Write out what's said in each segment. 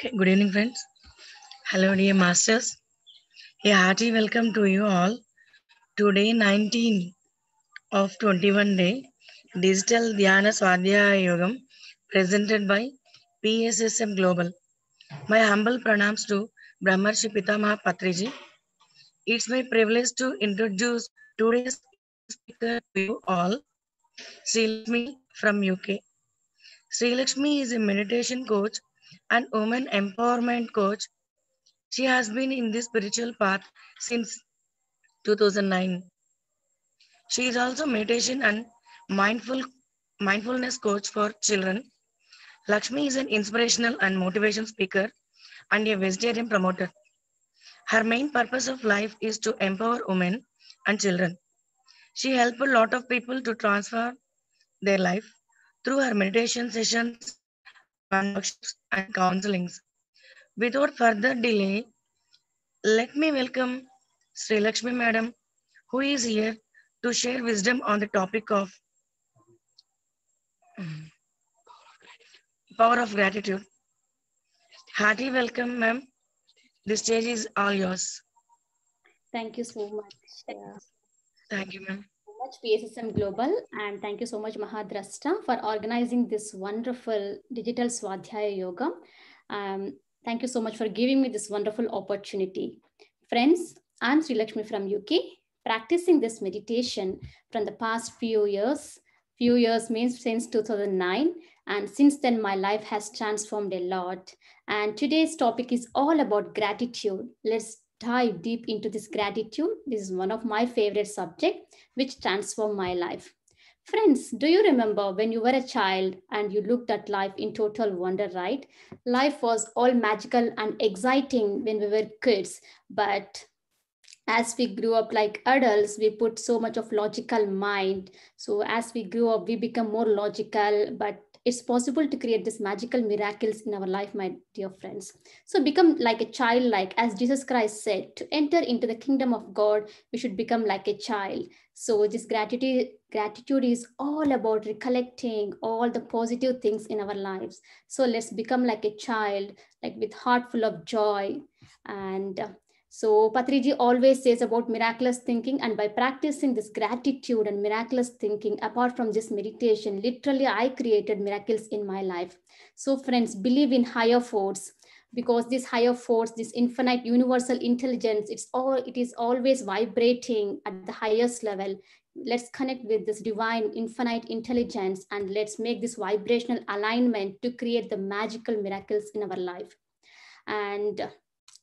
Okay, good evening, friends. Hello, dear masters. A hearty welcome to you all. Today, 19 of 21 day digital Dhyana Swadhyaya Yogam presented by PSSM Global. My humble pranams to Brahmarshi Pitamaha Patriji. It's my privilege to introduce today's speaker to you all, Sri Lakshmi from UK. Sri Lakshmi is a meditation coach and women empowerment coach. She has been in this spiritual path since 2009. She is also meditation and mindful mindfulness coach for children. Lakshmi is an inspirational and motivation speaker and a vegetarian promoter. Her main purpose of life is to empower women and children. She helped a lot of people to transfer their life through her meditation sessions and workshops and counselings. Without further delay, let me welcome Sri Lakshmi Madam, who is here to share wisdom on the topic of power of gratitude. Hearty welcome, ma'am. The stage is all yours. Thank you so much. Thank you, ma'am much PSSM Global and thank you so much Mahadrasta for organizing this wonderful digital Swadhyaya Yoga. Um, thank you so much for giving me this wonderful opportunity. Friends, I'm Sri Lakshmi from UK, practicing this meditation from the past few years. Few years means since 2009 and since then my life has transformed a lot. And today's topic is all about gratitude. Let's dive deep into this gratitude. This is one of my favorite subject, which transformed my life. Friends, do you remember when you were a child and you looked at life in total wonder, right? Life was all magical and exciting when we were kids, but as we grew up like adults we put so much of logical mind so as we grew up we become more logical but it's possible to create these magical miracles in our life, my dear friends. So become like a child, like as Jesus Christ said, to enter into the kingdom of God, we should become like a child. So this gratitude, gratitude is all about recollecting all the positive things in our lives. So let's become like a child, like with heart full of joy and uh, so Patriji always says about miraculous thinking and by practicing this gratitude and miraculous thinking, apart from just meditation, literally I created miracles in my life. So friends, believe in higher force because this higher force, this infinite universal intelligence, it's all, it is always vibrating at the highest level. Let's connect with this divine infinite intelligence and let's make this vibrational alignment to create the magical miracles in our life. And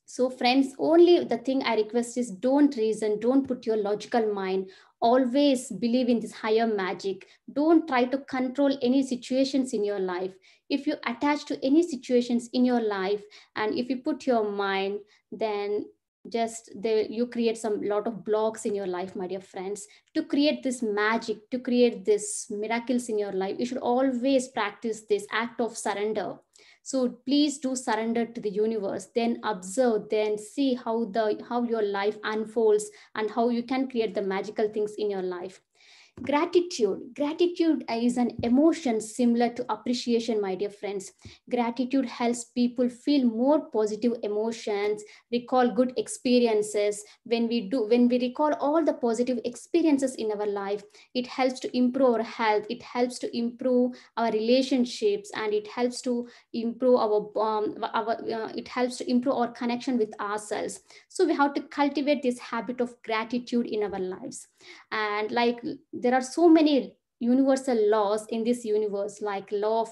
so friends, only the thing I request is don't reason, don't put your logical mind. Always believe in this higher magic. Don't try to control any situations in your life. If you attach to any situations in your life and if you put your mind, then just you create some lot of blocks in your life my dear friends to create this magic to create this miracles in your life you should always practice this act of surrender so please do surrender to the universe then observe then see how the how your life unfolds and how you can create the magical things in your life Gratitude. Gratitude is an emotion similar to appreciation, my dear friends. Gratitude helps people feel more positive emotions, recall good experiences. When we do, when we recall all the positive experiences in our life, it helps to improve our health, it helps to improve our relationships, and it helps to improve our, um, our uh, it helps to improve our connection with ourselves. So we have to cultivate this habit of gratitude in our lives. And like there are so many universal laws in this universe like law of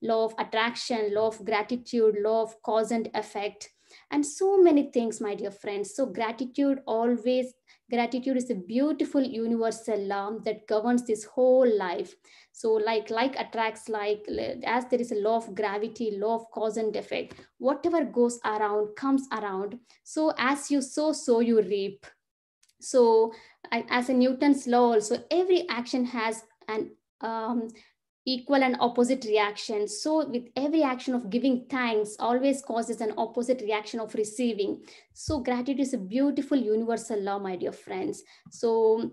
law of attraction law of gratitude law of cause and effect and so many things my dear friends so gratitude always gratitude is a beautiful universal law that governs this whole life so like like attracts like as there is a law of gravity law of cause and effect whatever goes around comes around so as you sow so you reap so as a Newton's law also, every action has an um, equal and opposite reaction. So with every action of giving thanks always causes an opposite reaction of receiving. So gratitude is a beautiful universal law, my dear friends. So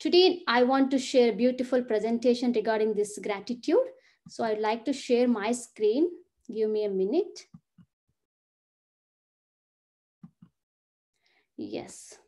today I want to share a beautiful presentation regarding this gratitude. So I'd like to share my screen. Give me a minute. Yes.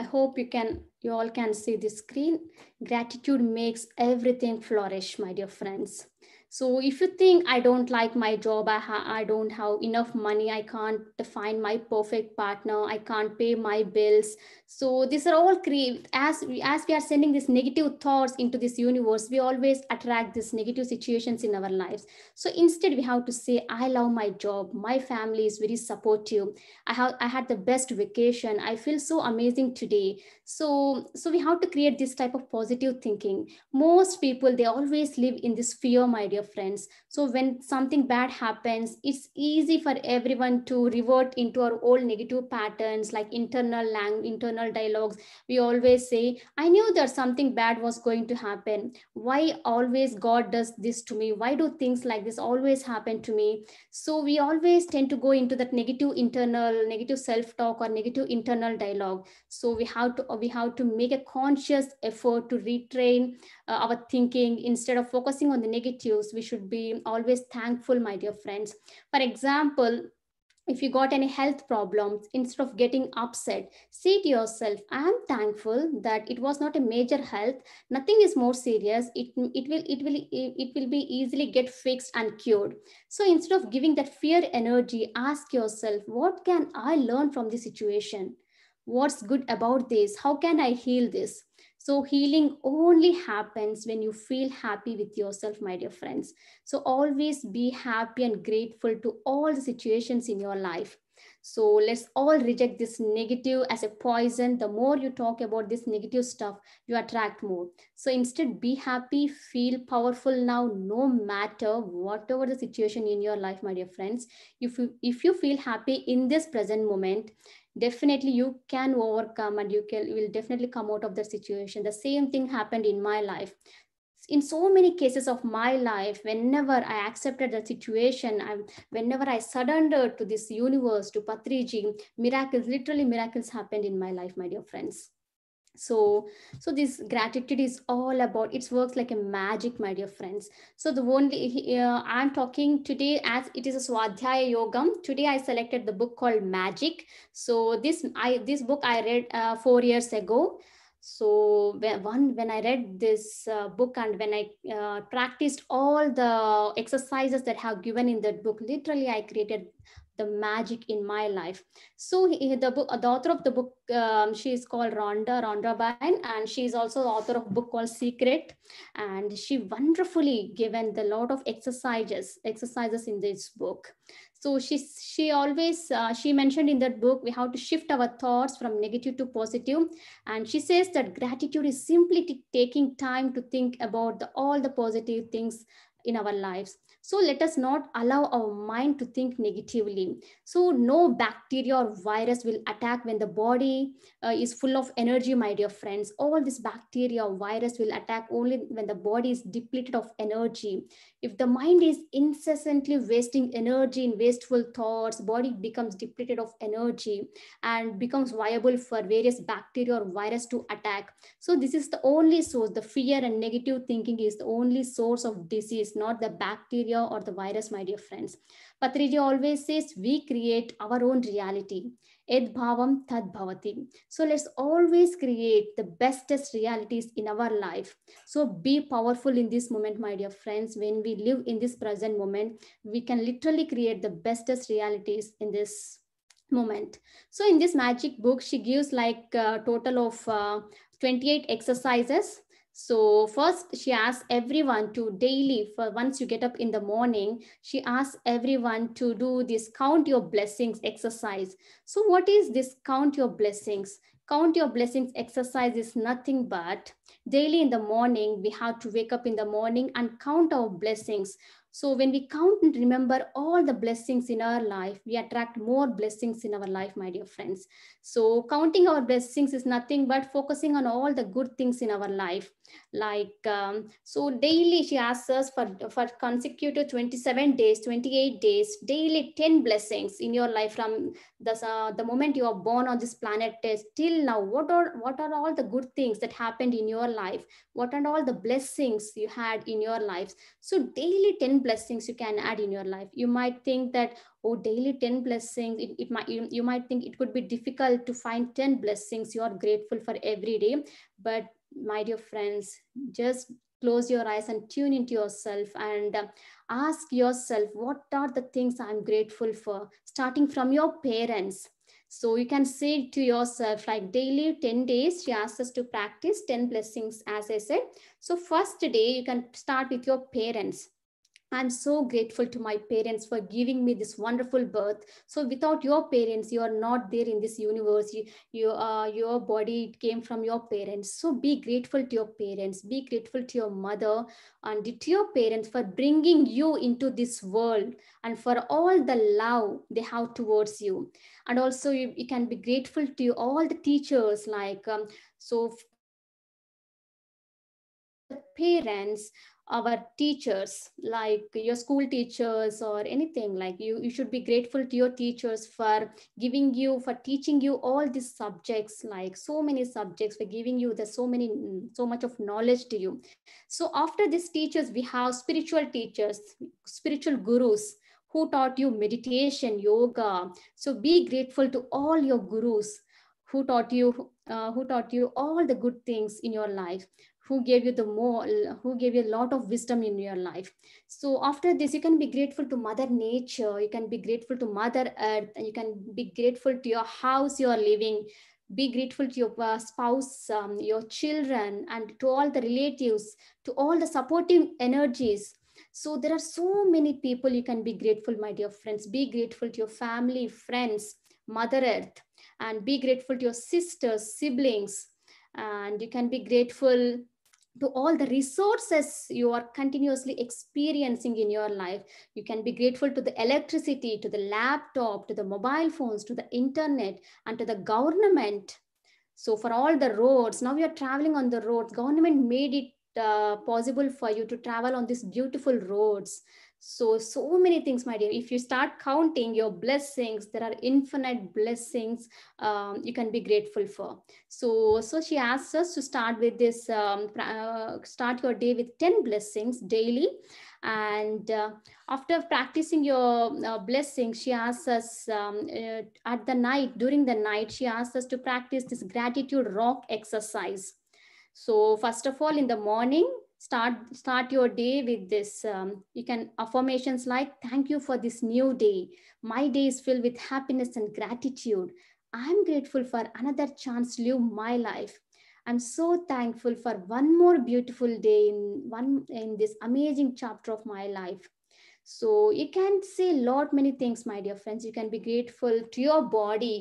I hope you can, you all can see the screen. Gratitude makes everything flourish, my dear friends. So if you think I don't like my job, I, I don't have enough money, I can't find my perfect partner, I can't pay my bills, so these are all created as we, as we are sending these negative thoughts into this universe we always attract these negative situations in our lives so instead we have to say i love my job my family is very supportive i have i had the best vacation i feel so amazing today so so we have to create this type of positive thinking most people they always live in this fear my dear friends so when something bad happens it's easy for everyone to revert into our old negative patterns like internal lang internal internal dialogues we always say i knew that something bad was going to happen why always god does this to me why do things like this always happen to me so we always tend to go into that negative internal negative self talk or negative internal dialogue so we have to we have to make a conscious effort to retrain uh, our thinking instead of focusing on the negatives we should be always thankful my dear friends for example if you got any health problems, instead of getting upset, say to yourself, I am thankful that it was not a major health. Nothing is more serious. It, it will it will it will be easily get fixed and cured. So instead of giving that fear energy, ask yourself, what can I learn from this situation? What's good about this? How can I heal this? So healing only happens when you feel happy with yourself, my dear friends. So always be happy and grateful to all the situations in your life. So let's all reject this negative as a poison. The more you talk about this negative stuff, you attract more. So instead, be happy, feel powerful now, no matter whatever the situation in your life, my dear friends. If you, if you feel happy in this present moment, definitely you can overcome and you can will definitely come out of the situation the same thing happened in my life in so many cases of my life whenever i accepted the situation I, whenever i surrendered to this universe to patriji miracles literally miracles happened in my life my dear friends so so this gratitude is all about it works like a magic my dear friends so the only uh, i'm talking today as it is a swadhyaya yogam today i selected the book called magic so this i this book i read uh, 4 years ago so one when i read this uh, book and when i uh, practiced all the exercises that have given in that book literally i created the magic in my life. So he, the book, the author of the book, um, she is called Rhonda Rhonda Byrne, and she is also author of book called Secret. And she wonderfully given the lot of exercises exercises in this book. So she she always uh, she mentioned in that book we how to shift our thoughts from negative to positive, and she says that gratitude is simply taking time to think about the, all the positive things in our lives so let us not allow our mind to think negatively. So no bacteria or virus will attack when the body uh, is full of energy, my dear friends. All this bacteria or virus will attack only when the body is depleted of energy. If the mind is incessantly wasting energy in wasteful thoughts, body becomes depleted of energy and becomes viable for various bacteria or virus to attack. So this is the only source, the fear and negative thinking is the only source of disease, not the bacteria bacteria or the virus, my dear friends. Patriji always says we create our own reality. Ed bhavam tad bhavati. So let's always create the bestest realities in our life. So be powerful in this moment, my dear friends. When we live in this present moment, we can literally create the bestest realities in this moment. So in this magic book, she gives like a total of uh, 28 exercises so first she asks everyone to daily, for once you get up in the morning, she asks everyone to do this count your blessings exercise. So what is this count your blessings? Count your blessings exercise is nothing but daily in the morning, we have to wake up in the morning and count our blessings. So when we count and remember all the blessings in our life, we attract more blessings in our life, my dear friends. So counting our blessings is nothing but focusing on all the good things in our life. Like, um, so daily she asks us for, for consecutive 27 days, 28 days, daily 10 blessings in your life from the, uh, the moment you are born on this planet till now. What are, what are all the good things that happened in your life? What are all the blessings you had in your lives? So daily 10 blessings you can add in your life you might think that oh daily 10 blessings it, it might you, you might think it could be difficult to find 10 blessings you are grateful for every day but my dear friends just close your eyes and tune into yourself and uh, ask yourself what are the things i'm grateful for starting from your parents so you can say to yourself, like daily 10 days, she asks us to practice 10 blessings, as I said. So first day, you can start with your parents. I'm so grateful to my parents for giving me this wonderful birth. So without your parents, you are not there in this universe. You, you uh, your body came from your parents. So be grateful to your parents. Be grateful to your mother and to your parents for bringing you into this world and for all the love they have towards you. And also you, you can be grateful to all the teachers like um, so parents our teachers like your school teachers or anything like you you should be grateful to your teachers for giving you for teaching you all these subjects like so many subjects for giving you the so many so much of knowledge to you so after these teachers we have spiritual teachers spiritual gurus who taught you meditation yoga so be grateful to all your gurus who taught you uh, who taught you all the good things in your life who gave you the more who gave you a lot of wisdom in your life so after this you can be grateful to mother nature you can be grateful to mother earth and you can be grateful to your house you are living be grateful to your uh, spouse um, your children and to all the relatives to all the supportive energies so there are so many people you can be grateful my dear friends be grateful to your family friends mother earth and be grateful to your sisters siblings and you can be grateful to all the resources you are continuously experiencing in your life. You can be grateful to the electricity, to the laptop, to the mobile phones, to the internet, and to the government. So for all the roads, now we are traveling on the roads. Government made it uh, possible for you to travel on these beautiful roads. So, so many things, my dear. If you start counting your blessings, there are infinite blessings um, you can be grateful for. So, so she asks us to start with this, um, uh, start your day with 10 blessings daily. And uh, after practicing your uh, blessings, she asks us um, uh, at the night, during the night, she asks us to practice this gratitude rock exercise. So, first of all, in the morning, start start your day with this um, you can affirmations like thank you for this new day my day is filled with happiness and gratitude i'm grateful for another chance to live my life i'm so thankful for one more beautiful day in one in this amazing chapter of my life so you can say a lot many things my dear friends you can be grateful to your body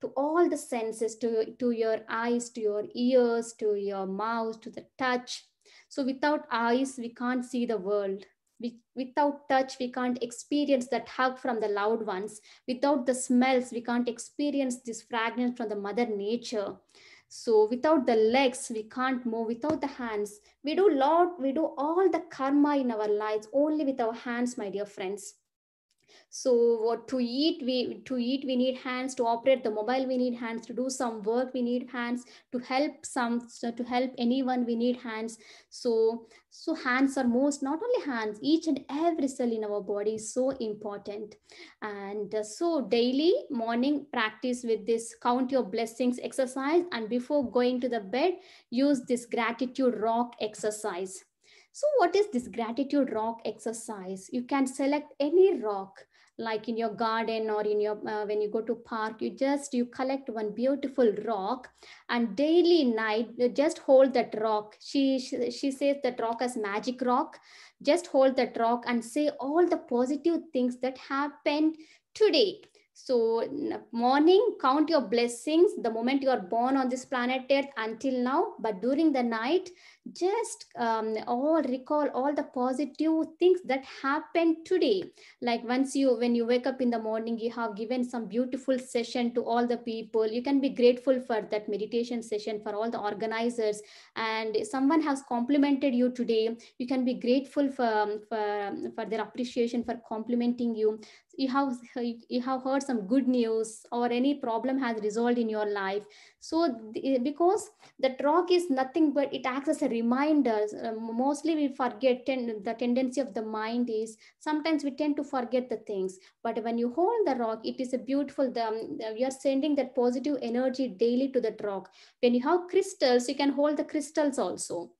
to all the senses to, to your eyes to your ears to your mouth to the touch so without eyes, we can't see the world. We, without touch, we can't experience that hug from the loved ones. Without the smells, we can't experience this fragrance from the mother nature. So without the legs, we can't move. Without the hands, we do lot, we do all the karma in our lives only with our hands, my dear friends so what to eat we to eat we need hands to operate the mobile we need hands to do some work we need hands to help some so to help anyone we need hands so so hands are most not only hands each and every cell in our body is so important and uh, so daily morning practice with this count your blessings exercise and before going to the bed use this gratitude rock exercise so what is this gratitude rock exercise? You can select any rock like in your garden or in your uh, when you go to park you just you collect one beautiful rock and daily night you just hold that rock she, she she says that rock as magic rock just hold that rock and say all the positive things that happened today so morning, count your blessings the moment you are born on this planet Earth until now. But during the night, just um, all recall all the positive things that happened today like once you when you wake up in the morning you have given some beautiful session to all the people you can be grateful for that meditation session for all the organizers and someone has complimented you today you can be grateful for um, for, for their appreciation for complimenting you you have you have heard some good news or any problem has resolved in your life so because the rock is nothing but it acts as a reminders uh, mostly we forget ten, the tendency of the mind is sometimes we tend to forget the things but when you hold the rock it is a beautiful the, um, are sending that positive energy daily to that rock when you have crystals you can hold the crystals also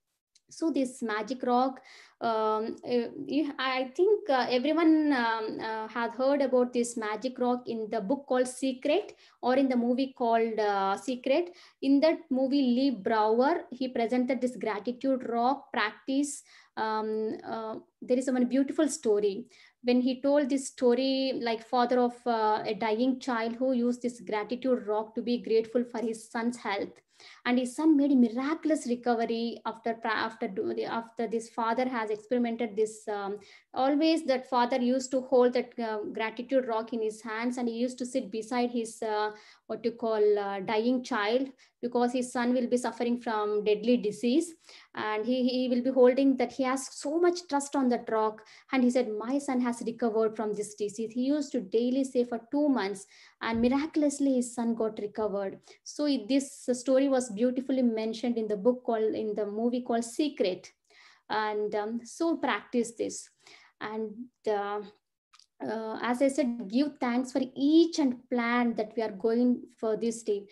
so this magic rock um, eh, I think uh, everyone um, uh, has heard about this magic rock in the book called Secret or in the movie called uh, Secret. In that movie, Lee Brower, he presented this gratitude rock practice. Um, uh, there is one beautiful story when he told this story like father of uh, a dying child who used this gratitude rock to be grateful for his son's health and his son made miraculous recovery after after after this father has experimented this um, always that father used to hold that uh, gratitude rock in his hands and he used to sit beside his uh, what you call uh, dying child because his son will be suffering from deadly disease and he, he will be holding that he has so much trust on that rock and he said my son has recovered from this disease he used to daily say for two months and miraculously his son got recovered so this story was beautifully mentioned in the book called in the movie called secret and um, so practice this and uh, uh, as I said, give thanks for each and plan that we are going for this day.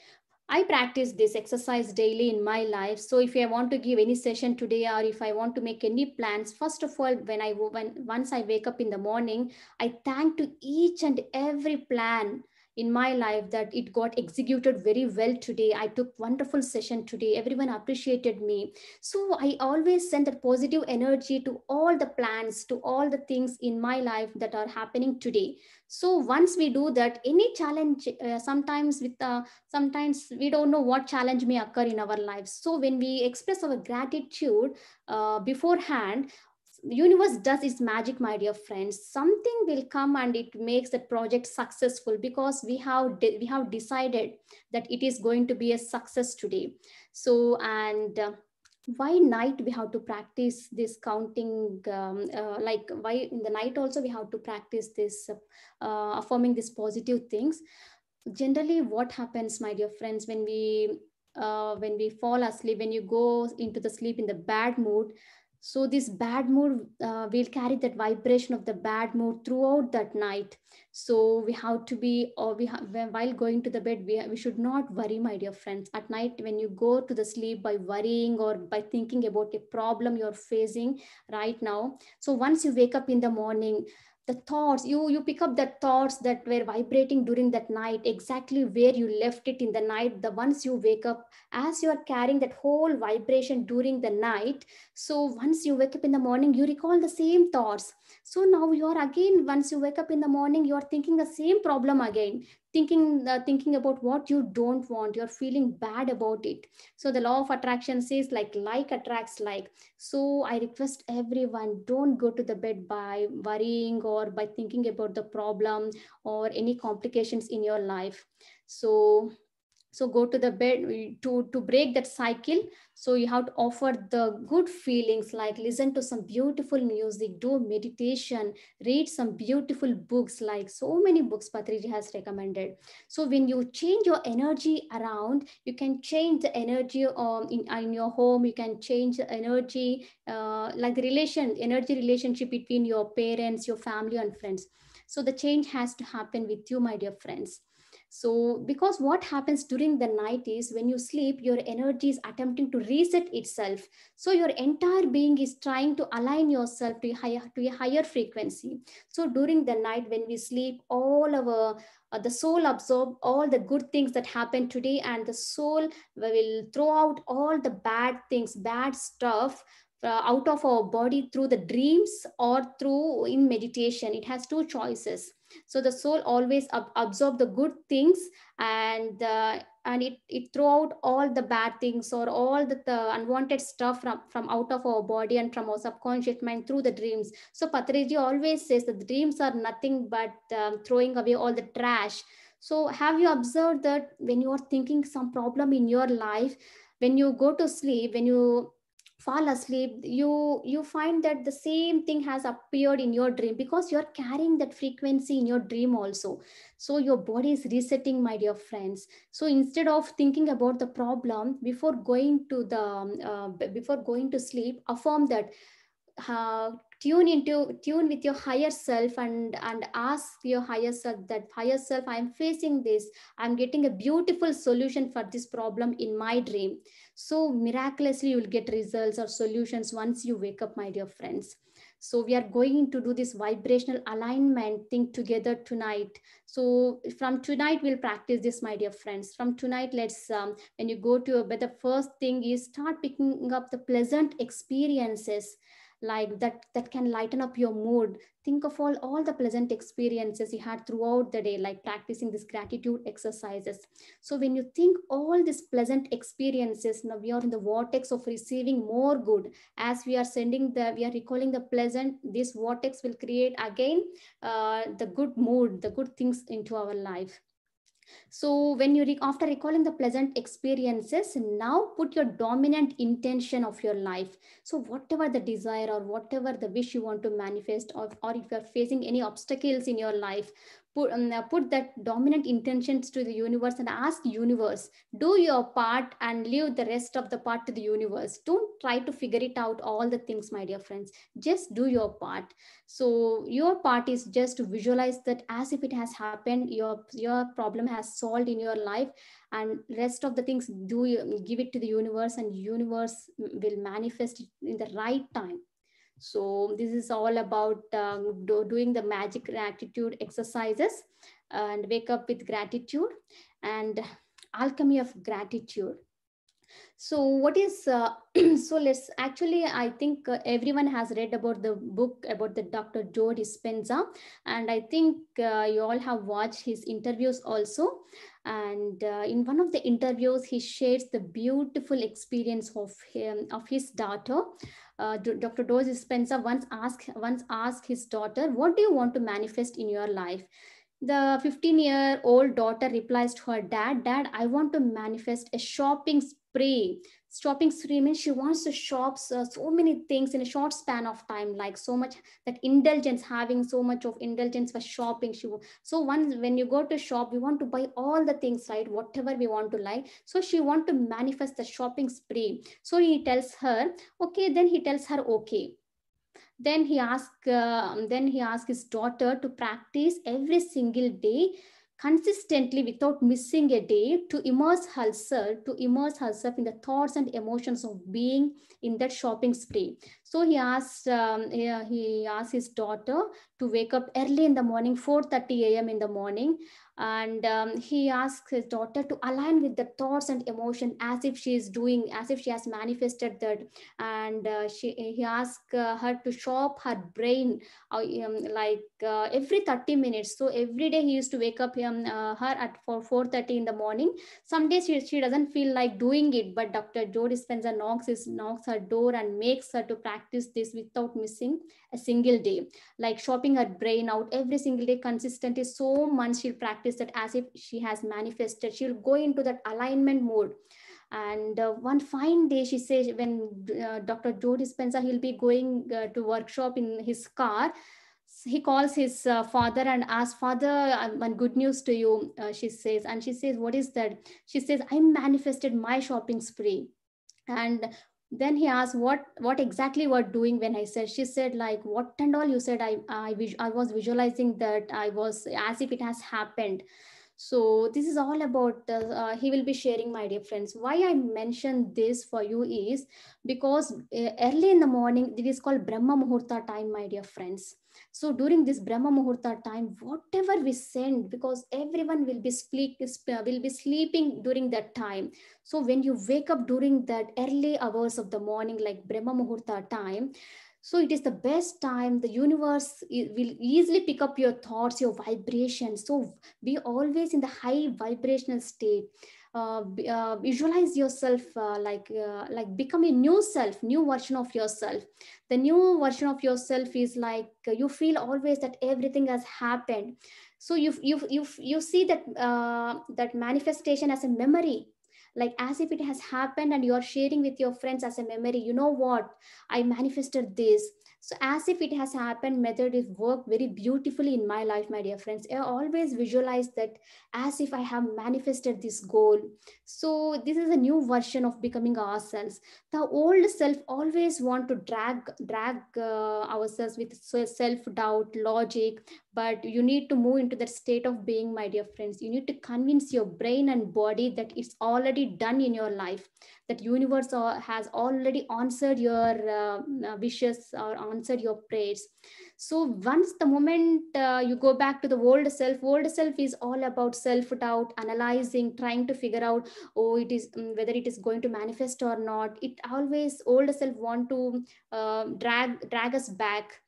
I practice this exercise daily in my life. So if I want to give any session today, or if I want to make any plans, first of all, when I when once I wake up in the morning, I thank to each and every plan in my life that it got executed very well today i took wonderful session today everyone appreciated me so i always send that positive energy to all the plans to all the things in my life that are happening today so once we do that any challenge uh, sometimes with uh, sometimes we don't know what challenge may occur in our lives so when we express our gratitude uh, beforehand universe does its magic my dear friends something will come and it makes the project successful because we have we have decided that it is going to be a success today so and uh, why night we have to practice this counting um, uh, like why in the night also we have to practice this uh, uh affirming these positive things generally what happens my dear friends when we uh, when we fall asleep when you go into the sleep in the bad mood so this bad mood uh, will carry that vibration of the bad mood throughout that night so we have to be or we have while going to the bed we, we should not worry my dear friends at night when you go to the sleep by worrying or by thinking about a problem you're facing right now so once you wake up in the morning the thoughts you you pick up the thoughts that were vibrating during that night exactly where you left it in the night the once you wake up as you are carrying that whole vibration during the night so once you wake up in the morning you recall the same thoughts so now you are again once you wake up in the morning you are thinking the same problem again thinking uh, thinking about what you don't want you're feeling bad about it so the law of attraction says like like attracts like so i request everyone don't go to the bed by worrying or by thinking about the problem or any complications in your life so so go to the bed to to break that cycle so you have to offer the good feelings like listen to some beautiful music do meditation read some beautiful books like so many books patriji has recommended so when you change your energy around you can change the energy um, in, in your home you can change the energy uh, like the relation energy relationship between your parents your family and friends so the change has to happen with you my dear friends so, because what happens during the night is when you sleep, your energy is attempting to reset itself. So, your entire being is trying to align yourself to a higher, to a higher frequency. So, during the night, when we sleep, all our uh, the soul absorb all the good things that happened today, and the soul will throw out all the bad things, bad stuff uh, out of our body through the dreams or through in meditation it has two choices so the soul always ab- absorb the good things and uh, and it it throw out all the bad things or all the, the, unwanted stuff from from out of our body and from our subconscious mind through the dreams so patriji always says that the dreams are nothing but um, throwing away all the trash so have you observed that when you are thinking some problem in your life when you go to sleep when you fall asleep you you find that the same thing has appeared in your dream because you're carrying that frequency in your dream also so your body is resetting my dear friends so instead of thinking about the problem before going to the um, uh, before going to sleep affirm that uh, tune into tune with your higher self and and ask your higher self that higher self i'm facing this i'm getting a beautiful solution for this problem in my dream so miraculously you'll get results or solutions once you wake up my dear friends so we are going to do this vibrational alignment thing together tonight so from tonight we'll practice this my dear friends from tonight let's um, when you go to a bed the first thing is start picking up the pleasant experiences like that that can lighten up your mood think of all all the pleasant experiences you had throughout the day like practicing this gratitude exercises so when you think all these pleasant experiences now we are in the vortex of receiving more good as we are sending the we are recalling the pleasant this vortex will create again uh, the good mood the good things into our life so when you re after recalling the pleasant experiences, now put your dominant intention of your life. So whatever the desire or whatever the wish you want to manifest, or, or if you're facing any obstacles in your life, put, um, put that dominant intentions to the universe and ask universe do your part and leave the rest of the part to the universe don't try to figure it out all the things my dear friends just do your part so your part is just to visualize that as if it has happened your your problem has solved in your life and rest of the things do give it to the universe and universe will manifest in the right time so this is all about um, do, doing the magic gratitude exercises and wake up with gratitude and alchemy of gratitude. So what is, uh, so let's actually, I think uh, everyone has read about the book about the Dr. Joe Dispenza. And I think uh, you all have watched his interviews also. And uh, in one of the interviews, he shares the beautiful experience of him, of his daughter uh, Dr. Doris Spencer once asked once asked his daughter, "What do you want to manifest in your life?" The 15-year-old daughter replies to her dad, "Dad, I want to manifest a shopping prey stopping screaming she wants to shop uh, so many things in a short span of time like so much that indulgence having so much of indulgence for shopping she so once when you go to shop we want to buy all the things right whatever we want to like so she want to manifest the shopping spree so he tells her okay then he tells her okay then he asked uh, um, then he asked his daughter to practice every single day consistently without missing a day to immerse herself, to immerse herself in the thoughts and emotions of being in that shopping spree. So he asked, um, he, he asked his daughter to wake up early in the morning, 4.30 a.m. in the morning, and um, he asks his daughter to align with the thoughts and emotion as if she is doing as if she has manifested that and uh, she he asks uh, her to shop her brain uh, um, like uh, every 30 minutes so every day he used to wake up him uh, her at 4 4 30 in the morning some days she, she doesn't feel like doing it but dr joe dispenza knocks his knocks her door and makes her to practice this without missing a single day, like shopping her brain out every single day consistently. So much she'll practice that as if she has manifested. She'll go into that alignment mode. And uh, one fine day, she says, when uh, Dr. Joe Dispenza, he'll be going uh, to workshop in his car. He calls his uh, father and asks, Father, one good news to you, uh, she says. And she says, What is that? She says, I manifested my shopping spree. And then he asked what what exactly were doing when i said she said like what and all you said i i, I was visualizing that i was as if it has happened so this is all about uh, he will be sharing my dear friends why i mentioned this for you is because eh, early in the morning it is called brahma muhurta time my dear friends so during this Brahma Muhurta time, whatever we send, because everyone will be, sleep, uh, will be sleeping during that time. So when you wake up during that early hours of the morning, like Brahma Muhurta time, so it is the best time. The universe will easily pick up your thoughts, your vibrations. So be always in the high vibrational state. Uh, uh, visualize yourself uh, like uh, like become a new self new version of yourself the new version of yourself is like uh, you feel always that everything has happened so you you you, you see that that manifestation as a memory like as if it has happened and you are sharing with your friends as a memory you know what i manifested this so as if it has happened method is worked very beautifully in my life, my dear friends. I always visualize that as if I have manifested this goal. So this is a new version of becoming ourselves. The old self always want to drag drag uh, ourselves with self doubt, logic, but you need to move into that state of being my dear friends you need to convince your brain and body that it's already done in your life that universe has already answered your uh, uh, wishes or answered your prayers so once the moment uh, you go back to the old self old self is all about self doubt analyzing trying to figure out oh it is mm, whether it is going to manifest or not it always old self want to uh, drag drag us back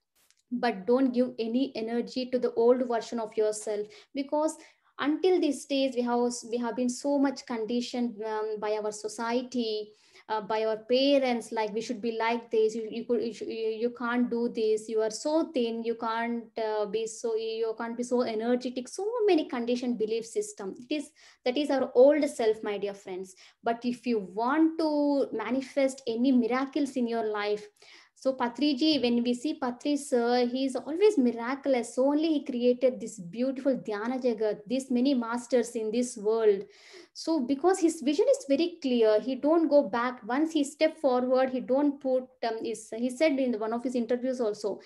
but don't give any energy to the old version of yourself because until these days we have we have been so much conditioned um, by our society uh, by our parents like we should be like this you you, could, you, you can't do this you are so thin you can't uh, be so you can't be so energetic so many conditioned belief system it is that is our old self my dear friends but if you want to manifest any miracles in your life so Patriji, when we see Patri sir, he is always miraculous. So only he created this beautiful Dhyana Jagat, these many masters in this world. So because his vision is very clear, he don't go back. Once he step forward, he don't put, um, his, he said in one of his interviews also,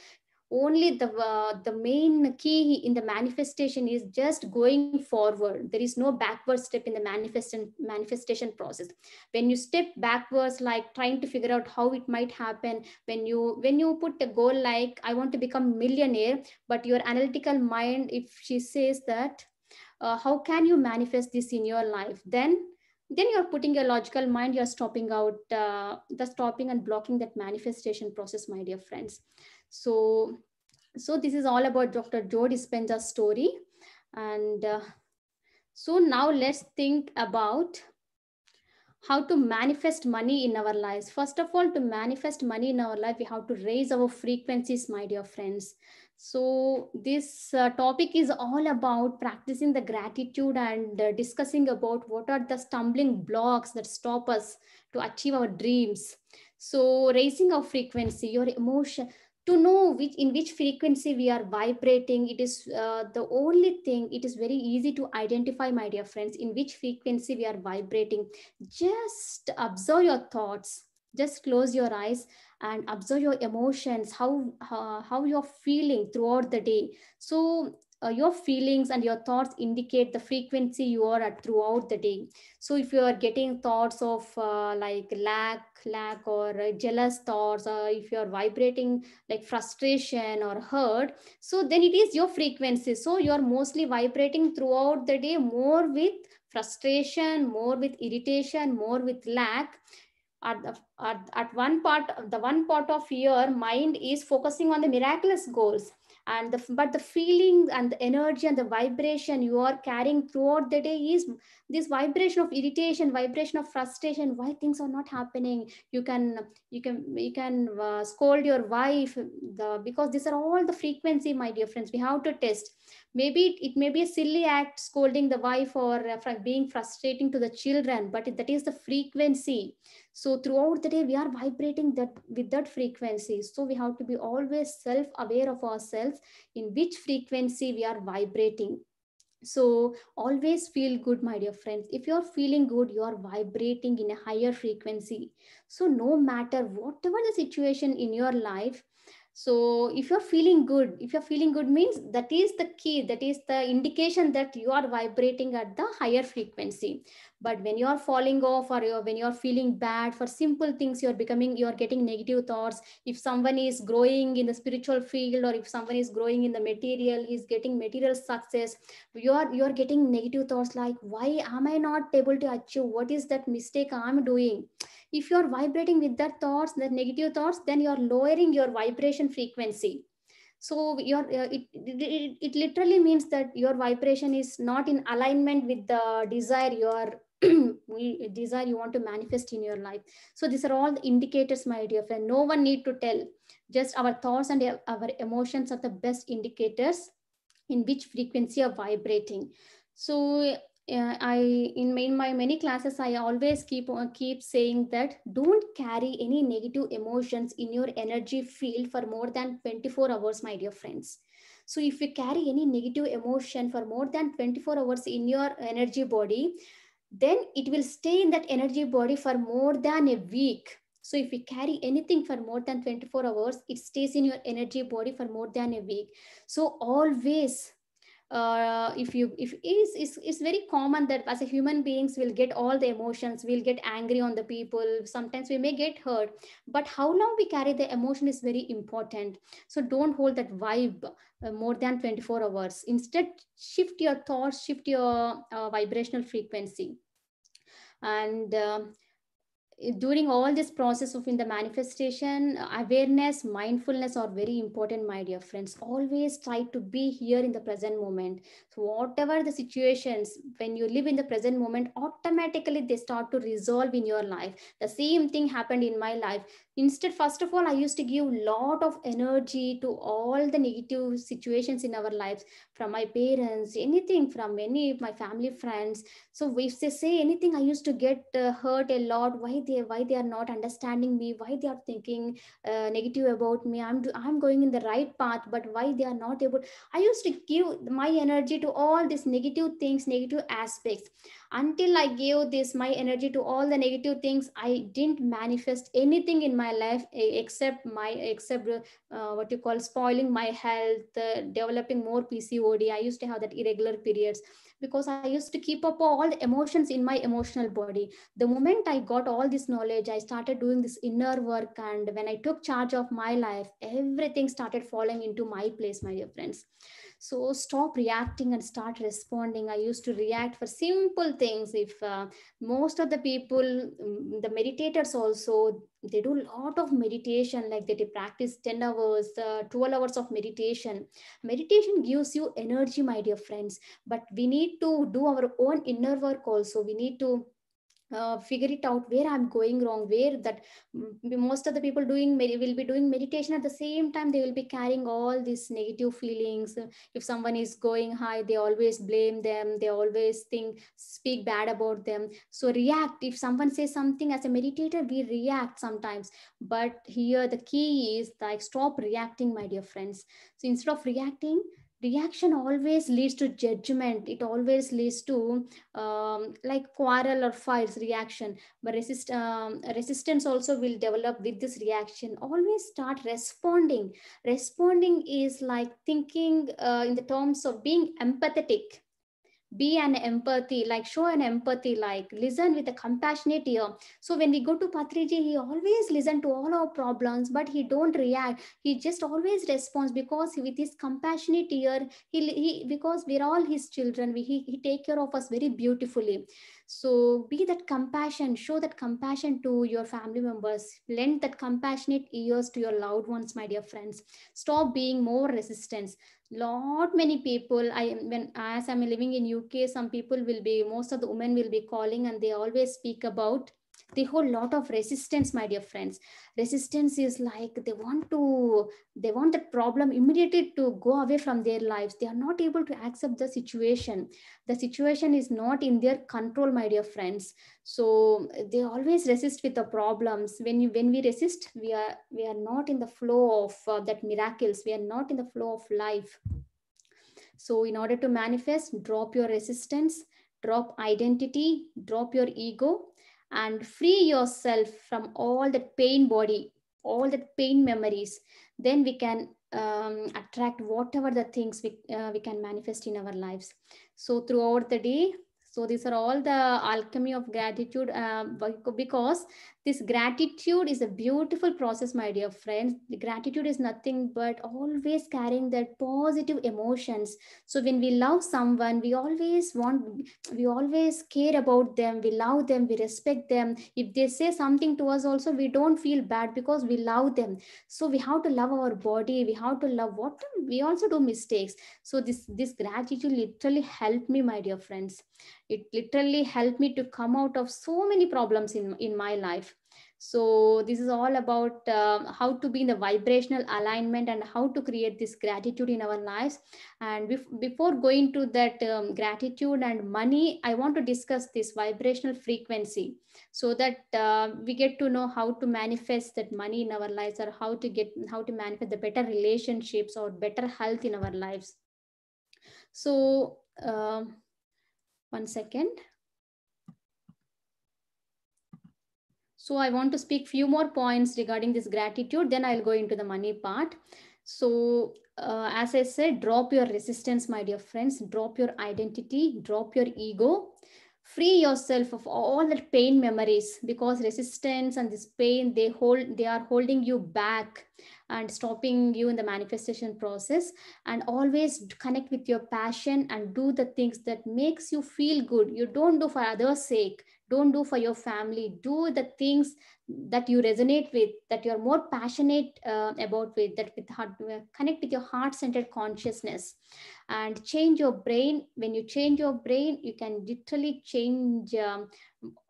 only the uh, the main key in the manifestation is just going forward there is no backward step in the manifestation manifestation process when you step backwards like trying to figure out how it might happen when you when you put a goal like i want to become millionaire but your analytical mind if she says that uh, how can you manifest this in your life then then you're putting your logical mind you're stopping out uh, the stopping and blocking that manifestation process my dear friends so, so this is all about Dr. Joe Dispenza's story. And uh, so now let's think about how to manifest money in our lives. First of all, to manifest money in our life, we have to raise our frequencies, my dear friends. So, this uh, topic is all about practicing the gratitude and uh, discussing about what are the stumbling blocks that stop us to achieve our dreams. So, raising our frequency, your emotion, to know which in which frequency we are vibrating it is uh, the only thing it is very easy to identify my dear friends in which frequency we are vibrating just observe your thoughts just close your eyes and observe your emotions how uh, how you're feeling throughout the day so uh, your feelings and your thoughts indicate the frequency you are at throughout the day so if you are getting thoughts of uh, like lack lack or uh, jealous thoughts or if you are vibrating like frustration or hurt so then it is your frequency so you are mostly vibrating throughout the day more with frustration more with irritation more with lack at, the, at, at one part the one part of your mind is focusing on the miraculous goals and the but the feeling and the energy and the vibration you are carrying throughout the day is this vibration of irritation vibration of frustration why things are not happening you can you can you can uh, scold your wife the because these are all the frequency my dear friends we have to test maybe it, it may be a silly act scolding the wife or uh, being frustrating to the children but that is the frequency so throughout the day we are vibrating that with that frequency so we have to be always self aware of ourselves in which frequency we are vibrating so always feel good my dear friends if you're feeling good you are vibrating in a higher frequency so no matter whatever the situation in your life so if you're feeling good if you're feeling good means that is the key that is the indication that you are vibrating at the higher frequency but when you are falling off or you're, when you are feeling bad for simple things you're becoming you're getting negative thoughts if someone is growing in the spiritual field or if someone is growing in the material is getting material success you're you're getting negative thoughts like why am i not able to achieve what is that mistake i'm doing if you're vibrating with that thoughts the negative thoughts then you're lowering your vibration frequency so your uh, it, it, it literally means that your vibration is not in alignment with the desire you are desire you want to manifest in your life so these are all the indicators my dear friend no one need to tell just our thoughts and our emotions are the best indicators in which frequency are vibrating so uh, I in, in my many classes, I always keep uh, keep saying that don't carry any negative emotions in your energy field for more than 24 hours, my dear friends. So if you carry any negative emotion for more than 24 hours in your energy body, then it will stay in that energy body for more than a week. So if you carry anything for more than 24 hours, it stays in your energy body for more than a week. So always uh, if you if is is very common that as a human beings we'll get all the emotions we'll get angry on the people sometimes we may get hurt but how long we carry the emotion is very important so don't hold that vibe uh, more than 24 hours instead shift your thoughts shift your uh, vibrational frequency and uh, during all this process of in the manifestation awareness mindfulness are very important my dear friends always try to be here in the present moment so whatever the situations when you live in the present moment automatically they start to resolve in your life the same thing happened in my life instead first of all i used to give a lot of energy to all the negative situations in our lives from my parents anything from any my family friends so if they say anything i used to get uh, hurt a lot why they why they are not understanding me why they are thinking uh, negative about me i'm i'm going in the right path but why they are not able i used to give my energy to all these negative things negative aspects until I gave this my energy to all the negative things, I didn't manifest anything in my life except my except uh, what you call spoiling my health, uh, developing more PCOD. I used to have that irregular periods because I used to keep up all the emotions in my emotional body. The moment I got all this knowledge, I started doing this inner work, and when I took charge of my life, everything started falling into my place, my dear friends. So stop reacting and start responding. I used to react for simple things. If uh, most of the people, mm, the meditators also, they do a lot of meditation, like they practice 10 hours, uh, 12 hours of meditation. Meditation gives you energy, my dear friends, but we need to do our own inner work also. We need to uh, figure it out where i'm going wrong where that most of the people doing will be doing meditation at the same time they will be carrying all these negative feelings if someone is going high they always blame them they always think speak bad about them so react if someone says something as a meditator we react sometimes but here the key is like stop reacting my dear friends so instead of reacting reaction always leads to judgment it always leads to um, like quarrel or fights reaction but resist, um, resistance also will develop with this reaction always start responding responding is like thinking uh, in the terms of being empathetic be an empathy, like show an empathy, like listen with a compassionate ear. So when we go to Patriji, he always listen to all our problems, but he don't react. He just always responds because with his compassionate ear, he, he because we're all his children, we, he, he take care of us very beautifully. So be that compassion, show that compassion to your family members. Lend that compassionate ears to your loved ones, my dear friends. Stop being more resistance. Lot many people, I when as I'm living in UK, some people will be, most of the women will be calling and they always speak about they hold lot of resistance my dear friends resistance is like they want to they want the problem immediately to go away from their lives they are not able to accept the situation the situation is not in their control my dear friends so they always resist with the problems when you when we resist we are we are not in the flow of uh, that miracles we are not in the flow of life so in order to manifest drop your resistance drop identity drop your ego and free yourself from all that pain body, all that pain memories, then we can um, attract whatever the things we, uh, we can manifest in our lives. So throughout the day, so these are all the alchemy of gratitude uh, because this gratitude is a beautiful process my dear friends the gratitude is nothing but always carrying that positive emotions so when we love someone we always want we always care about them we love them we respect them if they say something to us also we don't feel bad because we love them so we have to love our body we have to love what we also do mistakes so this this gratitude literally helped me my dear friends it literally helped me to come out of so many problems in in my life so this is all about um, how to be in the vibrational alignment and how to create this gratitude in our lives. And bef- before going to that um, gratitude and money, I want to discuss this vibrational frequency so that uh, we get to know how to manifest that money in our lives or how to get how to manifest the better relationships or better health in our lives. So uh, one second. So I want to speak few more points regarding this gratitude, then I'll go into the money part. So uh, as I said, drop your resistance, my dear friends, drop your identity, drop your ego, free yourself of all the pain memories because resistance and this pain, they hold, they are holding you back and stopping you in the manifestation process and always connect with your passion and do the things that makes you feel good. You don't do for others sake, don't do for your family do the things that you resonate with that you're more passionate uh, about with that with heart, uh, connect with your heart centered consciousness and change your brain. When you change your brain, you can literally change um,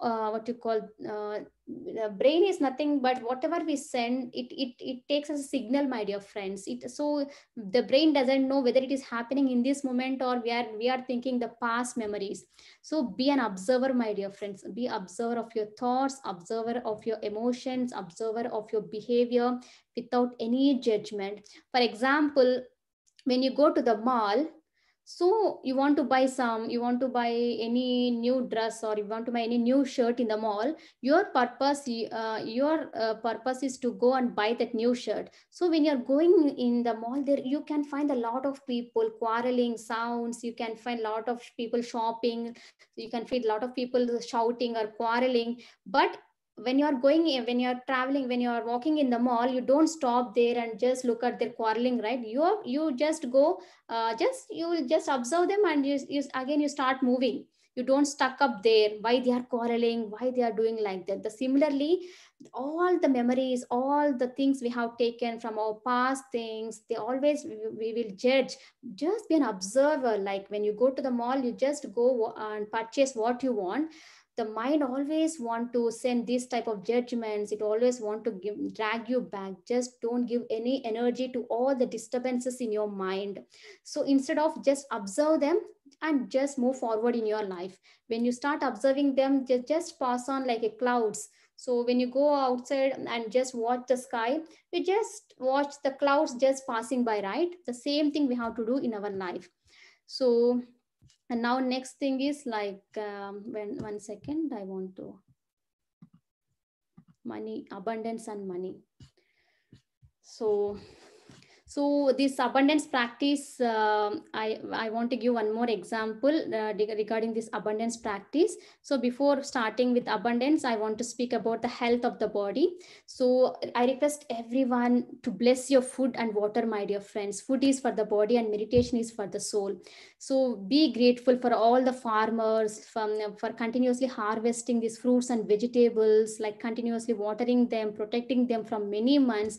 uh, what you call uh, the brain is nothing but whatever we send it it it takes as a signal my dear friends it so the brain doesn't know whether it is happening in this moment or we are we are thinking the past memories so be an observer my dear friends be observer of your thoughts observer of your emotions observer of your behavior without any judgment for example when you go to the mall so you want to buy some you want to buy any new dress or you want to buy any new shirt in the mall your purpose uh, your uh, purpose is to go and buy that new shirt so when you're going in the mall there you can find a lot of people quarreling sounds you can find a lot of people shopping you can find a lot of people shouting or quarreling but when you're going when you're traveling when you're walking in the mall you don't stop there and just look at their quarreling right you you just go uh, just you will just observe them and you, you again you start moving you don't stuck up there why they are quarreling why they are doing like that the similarly all the memories all the things we have taken from our past things they always we will judge just be an observer like when you go to the mall you just go uh, and purchase what you want the mind always want to send these type of judgments it always want to give, drag you back just don't give any energy to all the disturbances in your mind so instead of just observe them and just move forward in your life when you start observing them just, just pass on like a clouds so when you go outside and just watch the sky we just watch the clouds just passing by right the same thing we have to do in our life so and now next thing is like, um, when, one second, I want to, money, abundance and money. So so this abundance practice, uh, I, I want to give one more example uh, regarding this abundance practice. So before starting with abundance, I want to speak about the health of the body. So I request everyone to bless your food and water, my dear friends. Food is for the body and meditation is for the soul. So be grateful for all the farmers from, for continuously harvesting these fruits and vegetables, like continuously watering them, protecting them from many months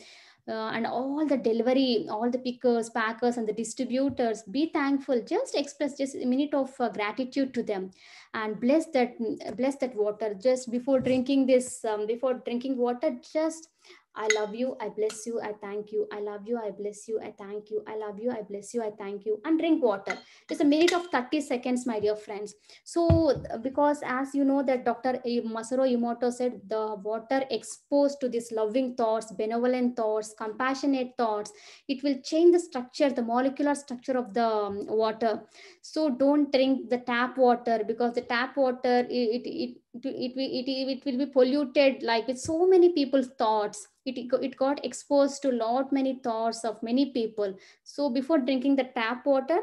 uh, and all the delivery, all the pickers, packers, and the distributors. Be thankful. Just express just a minute of uh, gratitude to them, and bless that mm, bless that water. Just before drinking this, um, before drinking water, just I love you, I bless you, I thank you. I love you, I bless you, I thank you. I love you, I bless you, I thank you. And drink water. Just a minute of 30 seconds, my dear friends. So, because as you know that Dr. Masuro Emoto said, the water exposed to these loving thoughts, benevolent thoughts, compassionate thoughts, it will change the structure, the molecular structure of the um, water. So don't drink the tap water because the tap water, it, it, it it, it, it will be polluted like with so many people's thoughts it, it got exposed to lot many thoughts of many people so before drinking the tap water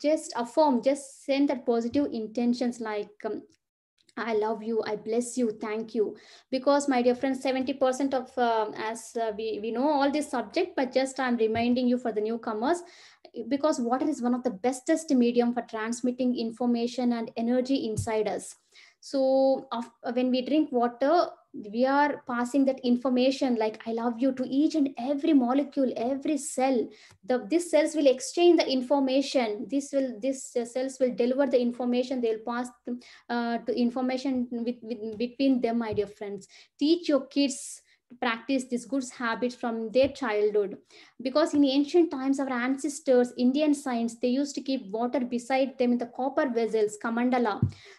just affirm just send that positive intentions like um, I love you. I bless you. Thank you. Because my dear friends, 70% of uh, as uh, we, we know all this subject, but just I'm reminding you for the newcomers, because water is one of the bestest medium for transmitting information and energy inside us so uh, when we drink water, we are passing that information like I love you to each and every molecule, every cell. The, these cells will exchange the information. This will these cells will deliver the information. They'll pass uh, to information with, with, between them, my dear friends. Teach your kids practice these good habits from their childhood because in ancient times our ancestors indian saints they used to keep water beside them in the copper vessels kamandala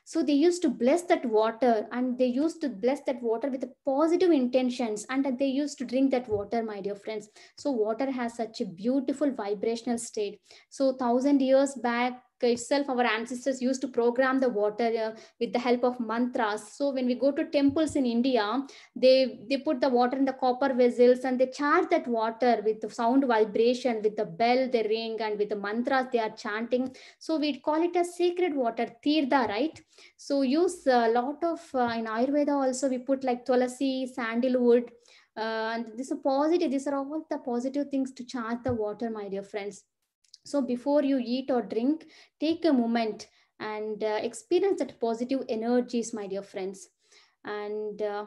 so they used to bless that water and they used to bless that water with positive intentions and they used to drink that water my dear friends so water has such a beautiful vibrational state so thousand years back itself, our ancestors used to program the water uh, with the help of mantras. So when we go to temples in India, they, they put the water in the copper vessels and they charge that water with the sound vibration, with the bell they ring and with the mantras they are chanting. So we call it a sacred water, tirtha, right? So use a lot of, uh, in Ayurveda also, we put like tulasi, sandalwood, uh, and this is positive these are all the positive things to charge the water my dear friends so before you eat or drink, take a moment and uh, experience that positive energies, my dear friends. And uh,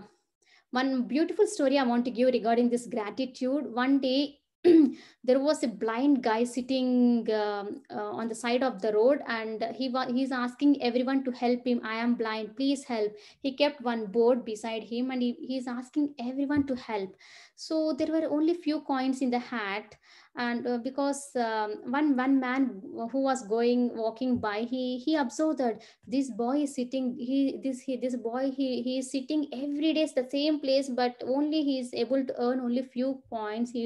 one beautiful story I want to give regarding this gratitude. One day, there was a blind guy sitting um, uh, on the side of the road and he was he's asking everyone to help him i am blind please help he kept one board beside him and he, he's asking everyone to help so there were only few coins in the hat, and uh, because um, one one man who was going walking by, he he observed that this boy is sitting. He this he this boy he he is sitting every day the same place, but only he is able to earn only few points. He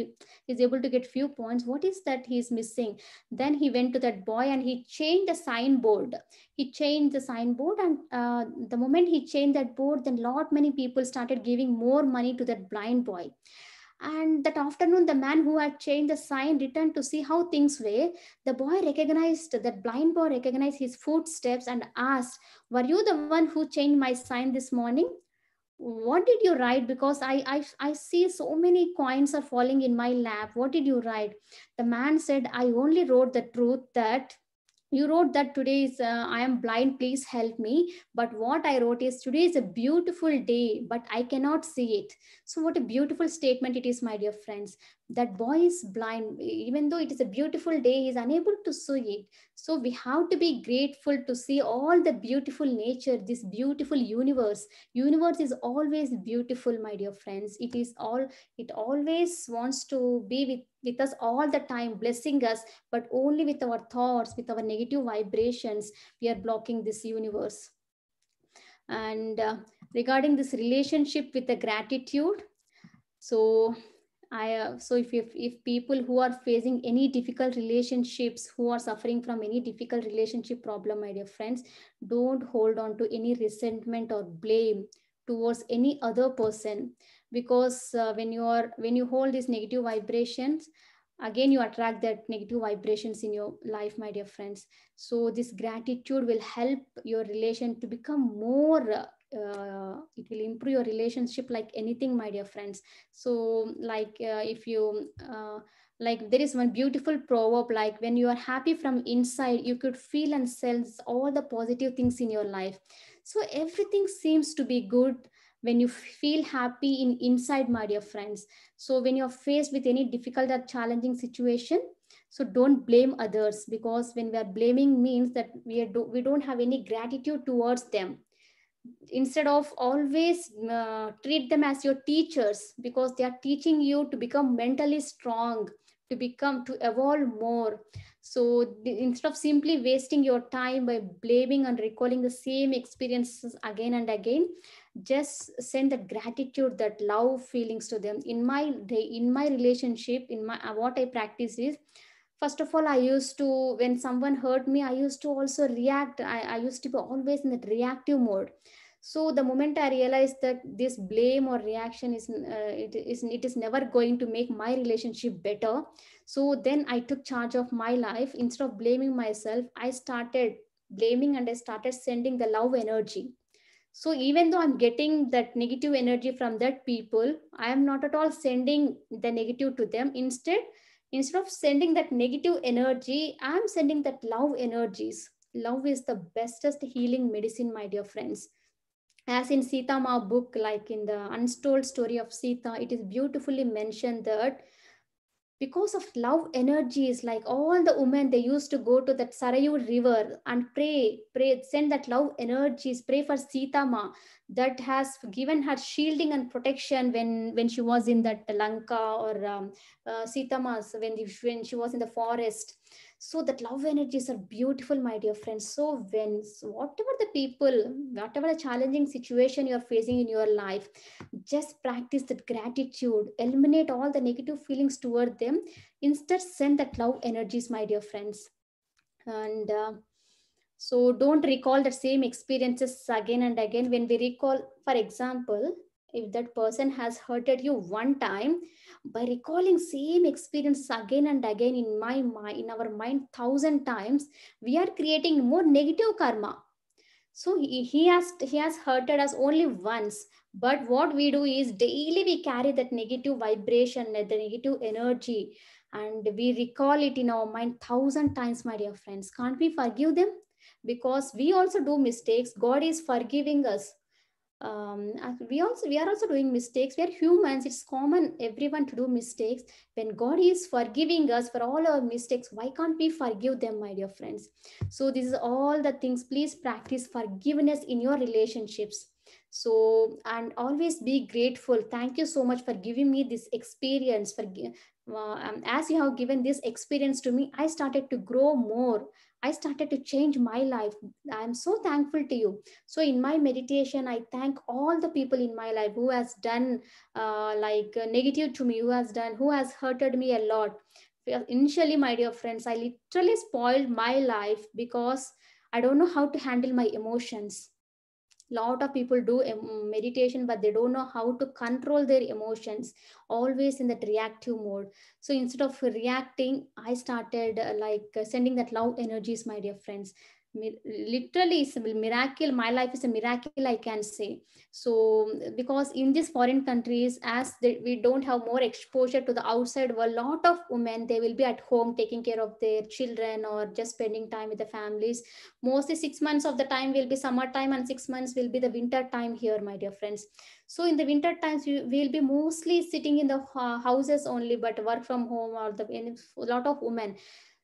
is able to get few points. What is that he is missing? Then he went to that boy and he changed the signboard he changed the signboard and uh, the moment he changed that board then lot many people started giving more money to that blind boy and that afternoon the man who had changed the sign returned to see how things were the boy recognized that blind boy recognized his footsteps and asked were you the one who changed my sign this morning what did you write because I, I i see so many coins are falling in my lap what did you write the man said i only wrote the truth that you wrote that today is uh, i am blind please help me but what i wrote is today is a beautiful day but i cannot see it so what a beautiful statement it is my dear friends that boy is blind even though it is a beautiful day he is unable to see it so we have to be grateful to see all the beautiful nature this beautiful universe universe is always beautiful my dear friends it is all it always wants to be with with us all the time blessing us but only with our thoughts with our negative vibrations we are blocking this universe and uh, regarding this relationship with the gratitude so I, uh, so if, if, if people who are facing any difficult relationships, who are suffering from any difficult relationship problem, my dear friends, don't hold on to any resentment or blame towards any other person because uh, when you are when you hold these negative vibrations again you attract that negative vibrations in your life my dear friends so this gratitude will help your relation to become more uh, uh, it will improve your relationship like anything my dear friends so like uh, if you uh, like there is one beautiful proverb like when you are happy from inside you could feel and sense all the positive things in your life so everything seems to be good when you feel happy in inside my dear friends so when you're faced with any difficult or challenging situation so don't blame others because when we are blaming means that we are do, we don't have any gratitude towards them instead of always uh, treat them as your teachers because they are teaching you to become mentally strong to become to evolve more so instead of simply wasting your time by blaming and recalling the same experiences again and again just send that gratitude that love feelings to them in my day in my relationship in my what i practice is first of all i used to when someone hurt me i used to also react i, I used to be always in that reactive mode so the moment i realized that this blame or reaction is uh, it is it is never going to make my relationship better so then i took charge of my life instead of blaming myself i started blaming and i started sending the love energy so even though i'm getting that negative energy from that people i am not at all sending the negative to them instead instead of sending that negative energy, I'm sending that love energies. Love is the bestest healing medicine, my dear friends. As in Sita Ma book, like in the untold story of Sita, it is beautifully mentioned that because of love energies like all the women they used to go to that sarayu river and pray pray send that love energies pray for sita ma that has given her shielding and protection when when she was in that lanka or um, uh, sita ma's when, when she was in the forest so that love energies are beautiful my dear friends so when whatever the people whatever the challenging situation you are facing in your life just practice that gratitude eliminate all the negative feelings toward them instead send that love energies my dear friends and uh, so don't recall the same experiences again and again when we recall for example if that person has hurted you one time by recalling same experience again and again in my mind in our mind thousand times we are creating more negative karma so he, he has he has hurted us only once but what we do is daily we carry that negative vibration that negative energy and we recall it in our mind thousand times my dear friends can't we forgive them because we also do mistakes god is forgiving us um, we also we are also doing mistakes we are humans it's common everyone to do mistakes when god is forgiving us for all our mistakes why can't we forgive them my dear friends so this is all the things please practice forgiveness in your relationships so and always be grateful thank you so much for giving me this experience for uh, um, as you have given this experience to me i started to grow more I started to change my life. I'm so thankful to you. So in my meditation, I thank all the people in my life who has done uh, like uh, negative to me, who has done, who has hurted me a lot. Initially, my dear friends, I literally spoiled my life because I don't know how to handle my emotions lot of people do um, meditation but they don't know how to control their emotions always in that reactive mode so instead of reacting i started uh, like uh, sending that love energies my dear friends literally it's a miracle my life is a miracle i can say so because in these foreign countries as they, we don't have more exposure to the outside world a lot of women they will be at home taking care of their children or just spending time with the families mostly six months of the time will be summertime and six months will be the winter time here my dear friends so in the winter times we will be mostly sitting in the uh, houses only but work from home or the a lot of women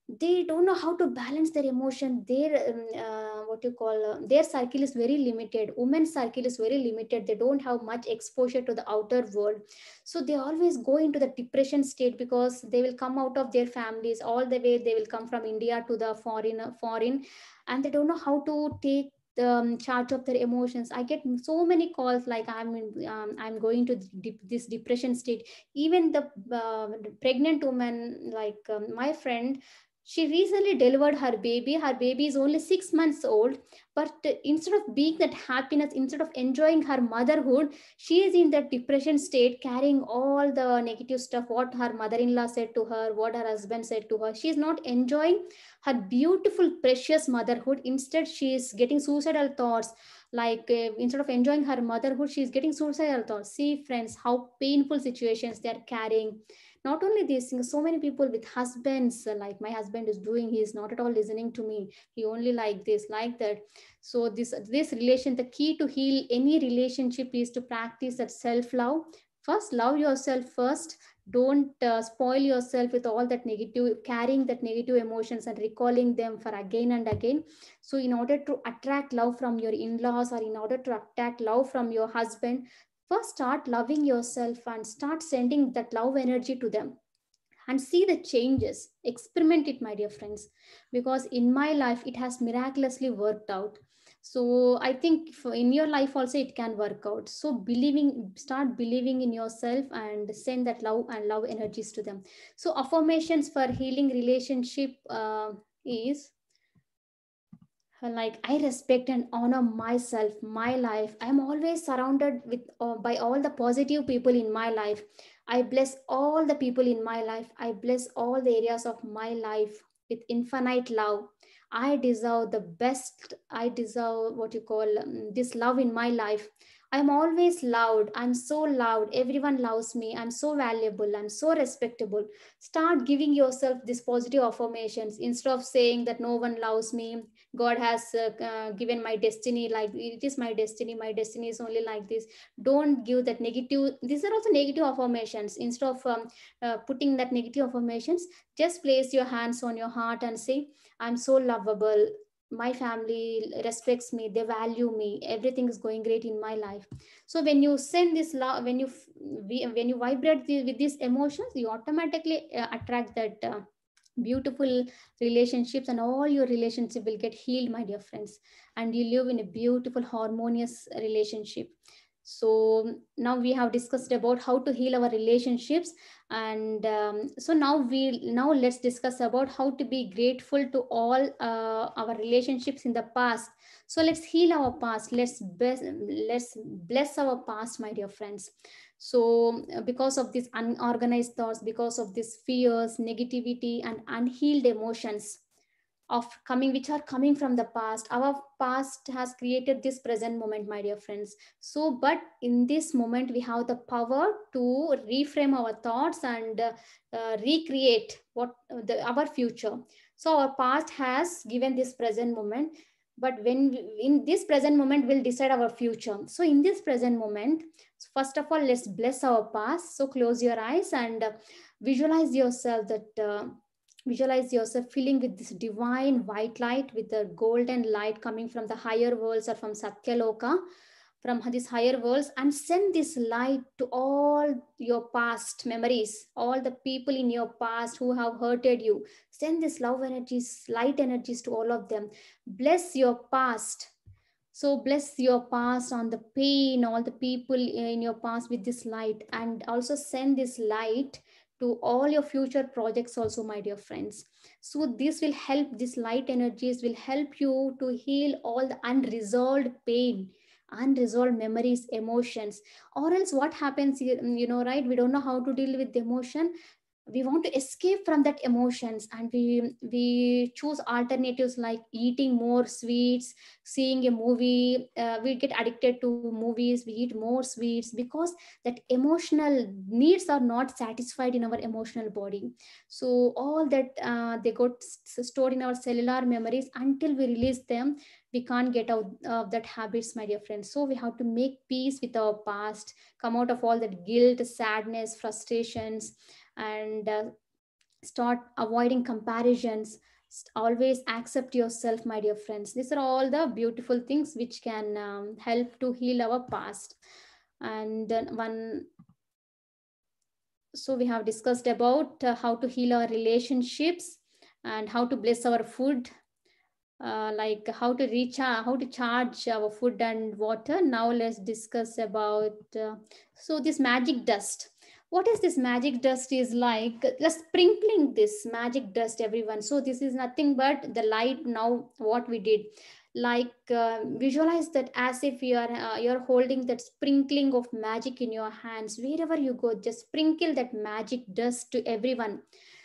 they don't know how to balance their emotion their um, uh, what you call uh, their circle is very limited women's circle is very limited they don't have much exposure to the outer world so they always go into the depression state because they will come out of their families all the way they will come from india to the foreign foreign and they don't know how to take um, charge of their emotions i get so many calls like i'm um, i'm going to this depression state even the uh, pregnant woman like um, my friend she recently delivered her baby. Her baby is only six months old. But instead of being that happiness, instead of enjoying her motherhood, she is in that depression state, carrying all the negative stuff what her mother in law said to her, what her husband said to her. She is not enjoying her beautiful, precious motherhood. Instead, she is getting suicidal thoughts. Like uh, instead of enjoying her motherhood, she is getting suicidal thoughts. See, friends, how painful situations they are carrying not only these things so many people with husbands uh, like my husband is doing he is not at all listening to me he only like this like that so this this relation the key to heal any relationship is to practice that self love first love yourself first don't uh, spoil yourself with all that negative carrying that negative emotions and recalling them for again and again so in order to attract love from your in-laws or in order to attract love from your husband first start loving yourself and start sending that love energy to them and see the changes experiment it my dear friends because in my life it has miraculously worked out so i think in your life also it can work out so believing start believing in yourself and send that love and love energies to them so affirmations for healing relationship uh, is like i respect and honor myself my life i'm always surrounded with uh, by all the positive people in my life i bless all the people in my life i bless all the areas of my life with infinite love i deserve the best i deserve what you call um, this love in my life i'm always loud i'm so loud everyone loves me i'm so valuable i'm so respectable start giving yourself this positive affirmations instead of saying that no one loves me god has uh, uh, given my destiny like it is my destiny my destiny is only like this don't give that negative these are also negative affirmations instead of um, uh, putting that negative affirmations just place your hands on your heart and say i'm so lovable my family respects me they value me everything is going great in my life so when you send this love when you when you vibrate with these emotions you automatically uh, attract that uh, beautiful relationships and all your relationship will get healed my dear friends and you live in a beautiful harmonious relationship so now we have discussed about how to heal our relationships and um, so now we now let's discuss about how to be grateful to all uh, our relationships in the past so let's heal our past let's bless, let's bless our past my dear friends so uh, because of these unorganized thoughts, because of these fears, negativity, and unhealed emotions of coming, which are coming from the past, our past has created this present moment, my dear friends. So, but in this moment, we have the power to reframe our thoughts and uh, uh, recreate what uh, the, our future. So our past has given this present moment but when we, in this present moment will decide our future so in this present moment so first of all let's bless our past so close your eyes and uh, visualize yourself that uh, visualize yourself filling with this divine white light with the golden light coming from the higher worlds or from satyaloka from these higher worlds and send this light to all your past memories, all the people in your past who have hurted you. Send this love energies, light energies to all of them. Bless your past. So bless your past on the pain, all the people in your past with this light, and also send this light to all your future projects also my dear friends so this will help this light energies will help you to heal all the unresolved pain unresolved memories emotions or else what happens you know right we don't know how to deal with the emotion we want to escape from that emotions and we we choose alternatives like eating more sweets seeing a movie uh, we get addicted to movies we eat more sweets because that emotional needs are not satisfied in our emotional body so all that uh, they got stored in our cellular memories until we release them we can't get out of that habits my dear friends so we have to make peace with our past come out of all that guilt sadness frustrations and uh, start avoiding comparisons always accept yourself my dear friends these are all the beautiful things which can um, help to heal our past and one so we have discussed about uh, how to heal our relationships and how to bless our food uh, like how to reach how to charge our food and water now let's discuss about uh, so this magic dust what is this magic dust is like just sprinkling this magic dust everyone so this is nothing but the light now what we did like uh, visualize that as if you are uh, you're holding that sprinkling of magic in your hands wherever you go just sprinkle that magic dust to everyone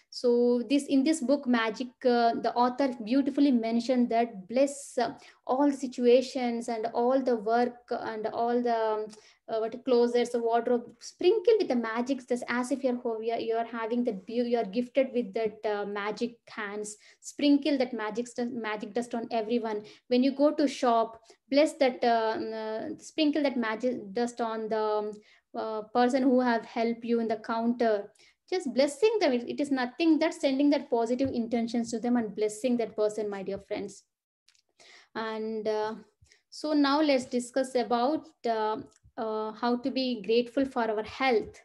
so this in this book magic uh, the author beautifully mentioned that bless uh, all situations and all the work and all the um, uh, what closets, a wardrobe, sprinkle with the magic, just as if you're you're having the you're gifted with that uh, magic hands. Sprinkle that magic magic dust on everyone. When you go to shop, bless that, uh, um, uh sprinkle that magic dust on the um, uh, person who have helped you in the counter. Just blessing them. It is nothing that sending that positive intentions to them and blessing that person, my dear friends. And uh, so now let's discuss about uh, uh, how to be grateful for our health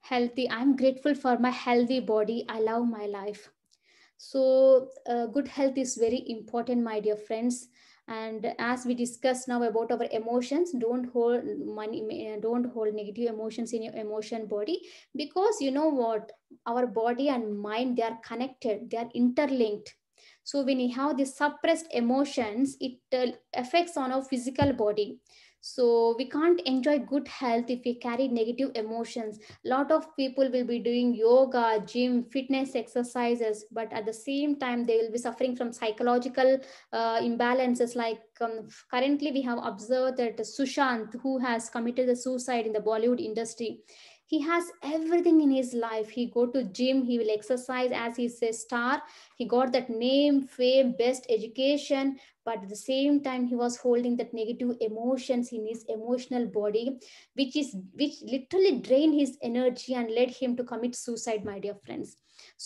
healthy i'm grateful for my healthy body i love my life so uh, good health is very important my dear friends and as we discuss now about our emotions don't hold money uh, don't hold negative emotions in your emotion body because you know what our body and mind they are connected they are interlinked so when you have the suppressed emotions it uh, affects on our physical body so we can't enjoy good health if we carry negative emotions lot of people will be doing yoga gym fitness exercises but at the same time they will be suffering from psychological uh, imbalances like um, currently we have observed that sushant who has committed a suicide in the bollywood industry he has everything in his life he go to gym he will exercise as he a star he got that name fame best education but at the same time he was holding that negative emotions in his emotional body which is which literally drained his energy and led him to commit suicide my dear friends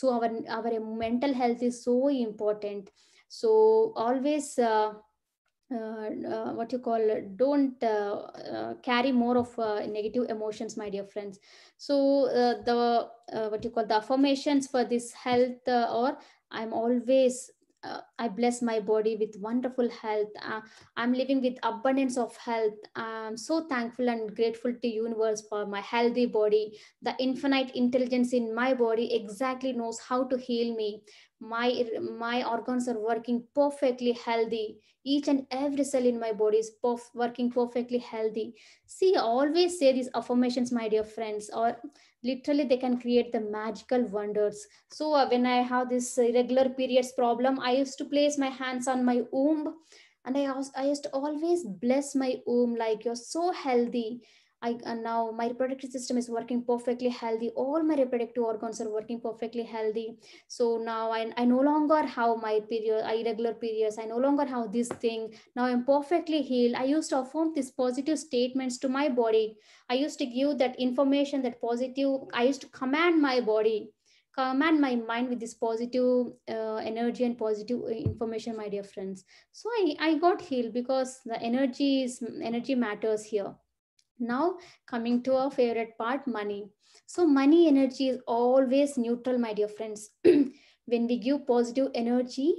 so our our mental health is so important so always uh, uh, uh, what you call don't uh, uh, carry more of negative emotions my dear friends so the what you call the affirmations for this health or i'm always uh, i bless my body with wonderful health uh, i'm living with abundance of health i'm so thankful and grateful to universe for my healthy body the infinite intelligence in my body exactly knows how to heal me my my organs are working perfectly healthy each and every cell in my body is perf- working perfectly healthy see always say these affirmations my dear friends or literally they can create the magical wonders so uh, when i have this irregular periods problem i used to place my hands on my womb and I, I used to always bless my womb like you're so healthy I uh, now my reproductive system is working perfectly healthy. All my reproductive organs are working perfectly healthy. So now I, I no longer have my period, irregular periods. I no longer have this thing. Now I'm perfectly healed. I used to affirm these positive statements to my body. I used to give that information, that positive. I used to command my body command my mind with this positive uh, energy and positive uh, information my dear friends so I, I got healed because the energy is energy matters here now coming to our favorite part, money. So money energy is always neutral, my dear friends. when we give positive energy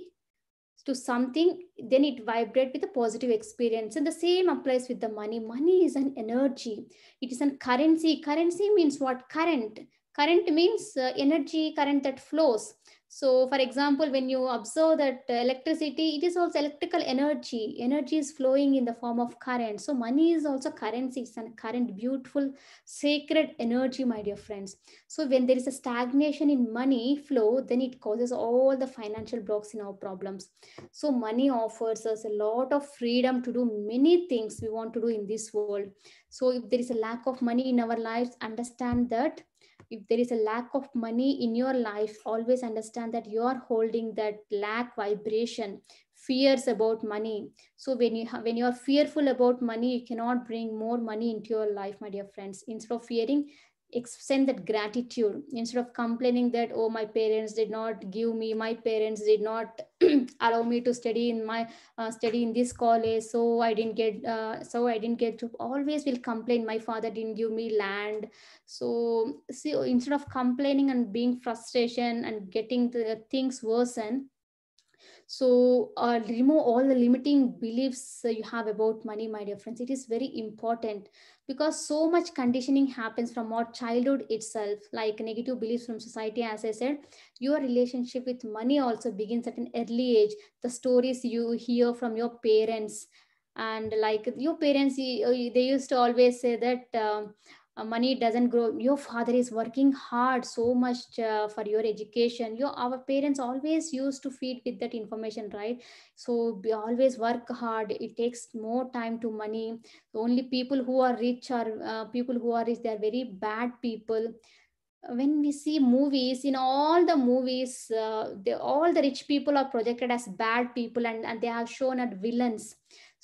to something, then it vibrates with a positive experience. And the same applies with the money. Money is an energy. It is an currency. Currency means what? Current. Current means uh, energy current that flows. So for example, when you observe that electricity, it is also electrical energy. Energy is flowing in the form of current. So money is also currency. It's a current, beautiful, sacred energy, my dear friends. So when there is a stagnation in money flow, then it causes all the financial blocks in our problems. So money offers us a lot of freedom to do many things we want to do in this world. So if there is a lack of money in our lives, understand that if there is a lack of money in your life always understand that you are holding that lack vibration fears about money so when you when you are fearful about money you cannot bring more money into your life my dear friends instead of fearing extend that gratitude instead of complaining that oh my parents did not give me my parents did not allow me to study in my uh, study in this college so i didn't get uh, so i didn't get to always will complain my father didn't give me land so see instead of complaining and being frustration and getting the things worsen so uh, remove all the limiting beliefs uh, you have about money, my dear friends. It is very important because so much conditioning happens from our childhood itself, like negative beliefs from society. As I said, your relationship with money also begins at an early age. The stories you hear from your parents and like your parents, uh, they used to always say that. Um, uh, money doesn't grow your father is working hard so much uh, for your education your our parents always used to feed with that information right so we always work hard it takes more time to money the only people who are rich are uh, people who are rich they are very bad people when we see movies in all the movies uh, they, all the rich people are projected as bad people and, and they are shown as villains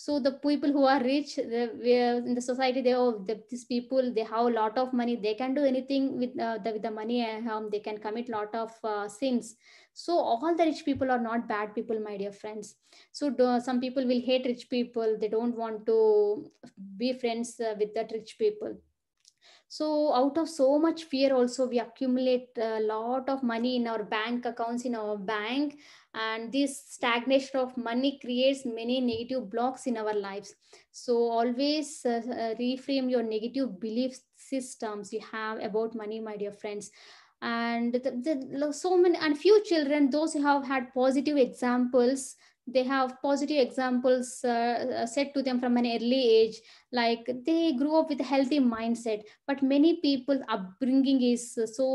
so the people who are rich in the society they oh the, these people they have a lot of money they can do anything with uh, the, with the money um, they can commit lot of uh, sins so all the rich people are not bad people my dear friends so do, some people will hate rich people they don't want to be friends uh, with that rich people so out of so much fear also we accumulate a lot of money in our bank accounts in our bank and this stagnation of money creates many negative blocks in our lives so always uh, uh reframe your negative belief systems you have about money my dear friends and the, the, so many and few children those who have had positive examples they have positive examples uh, uh, set to them from an early age like they grew up with a healthy mindset but many people upbringing is so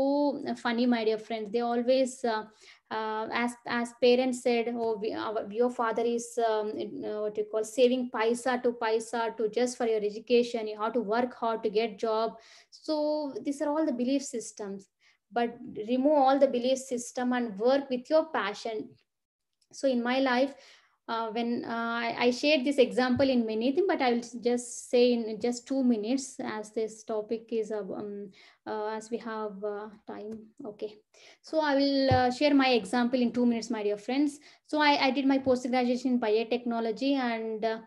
funny my dear friends they always uh, uh, as as parents said oh we, our, your father is um, uh, what you call saving paisa to paisa to just for your education you have to work hard to get job so these are all the belief systems but remove all the belief system and work with your passion so in my life, uh, when uh, I, I, shared this example in many things, but I will just say in just two minutes as this topic is um, uh, as we have uh, time. Okay, so I will uh, share my example in two minutes, my dear friends. So I, I did my post graduation in biotechnology and uh,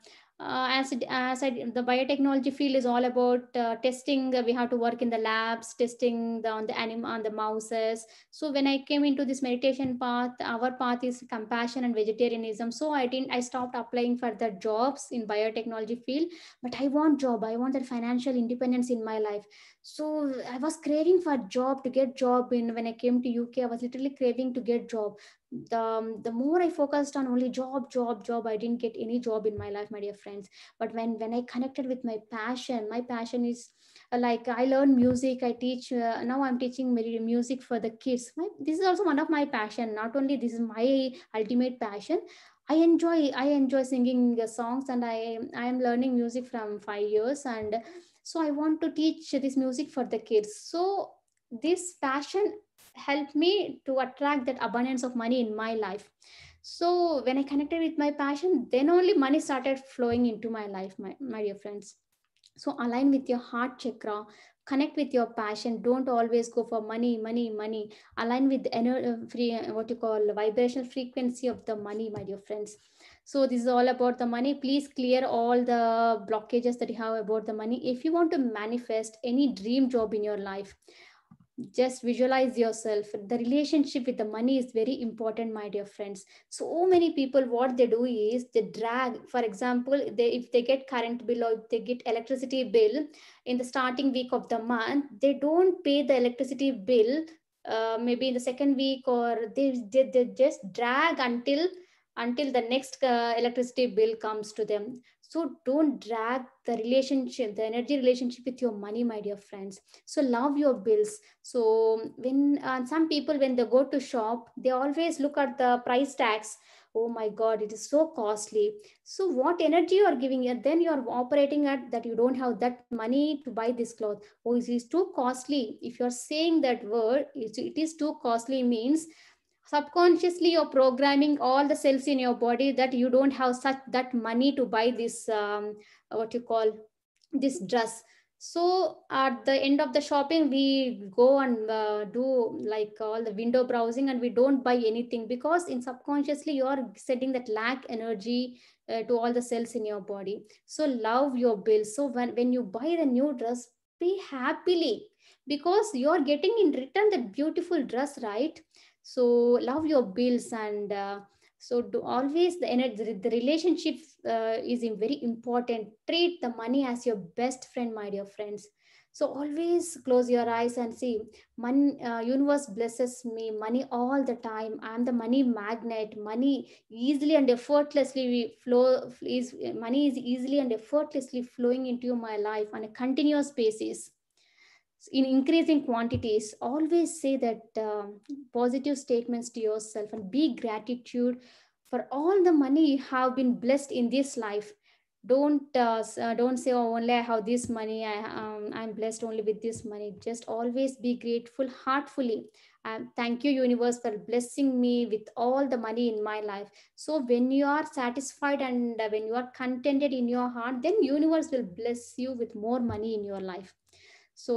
uh, as, it, as I, the biotechnology field is all about uh, testing, uh, we have to work in the labs, testing the, on the animal, on the mouses. So when I came into this meditation path, our path is compassion and vegetarianism. So I didn't, I stopped applying for the jobs in biotechnology field, but I want job. I want that financial independence in my life. So I was craving for job to get job in when I came to UK, I was literally craving to get job the, um, the more I focused on only job, job, job, I didn't get any job in my life, my dear friends. But when, when I connected with my passion, my passion is uh, like I learn music, I teach, uh, now I'm teaching music for the kids. My, this is also one of my passion. Not only this is my ultimate passion, I enjoy, I enjoy singing songs and I, I am learning music from five years. And so I want to teach this music for the kids. So this passion helped me to attract that abundance of money in my life so when i connected with my passion then only money started flowing into my life my, my dear friends so align with your heart chakra connect with your passion don't always go for money money money align with uh, free uh, what you call vibrational frequency of the money my dear friends so this is all about the money please clear all the blockages that you have about the money if you want to manifest any dream job in your life just visualize yourself the relationship with the money is very important my dear friends so many people what they do is they drag for example they if they get current bill or they get electricity bill in the starting week of the month they don't pay the electricity bill uh, maybe in the second week or they, they, they just drag until until the next uh, electricity bill comes to them so don't drag the relationship, the energy relationship with your money, my dear friends. So love your bills. So when uh, some people, when they go to shop, they always look at the price tags. Oh my God, it is so costly. So what energy you are giving it? then you are operating at that you don't have that money to buy this cloth. Oh, it is too costly. If you're saying that word, it is too costly means subconsciously you're programming all the cells in your body that you don't have such that money to buy this um, what you call this dress so at the end of the shopping we go and uh, do like all the window browsing and we don't buy anything because in subconsciously you are sending that lack energy uh, to all the cells in your body so love your bill so when, when you buy the new dress be happily because you're getting in return that beautiful dress right so love your bills and uh, so do always the energy the relationship uh, is very important treat the money as your best friend my dear friends so always close your eyes and see money uh, universe blesses me money all the time i am the money magnet money easily and effortlessly we flow is money is easily and effortlessly flowing into my life on a continuous basis in increasing quantities always say that um, positive statements to yourself and be gratitude for all the money you have been blessed in this life don't uh, uh, don't say oh only i have this money i um, i'm blessed only with this money just always be grateful heartfully um, thank you universe for blessing me with all the money in my life so when you are satisfied and uh, when you are contented in your heart then universe will bless you with more money in your life so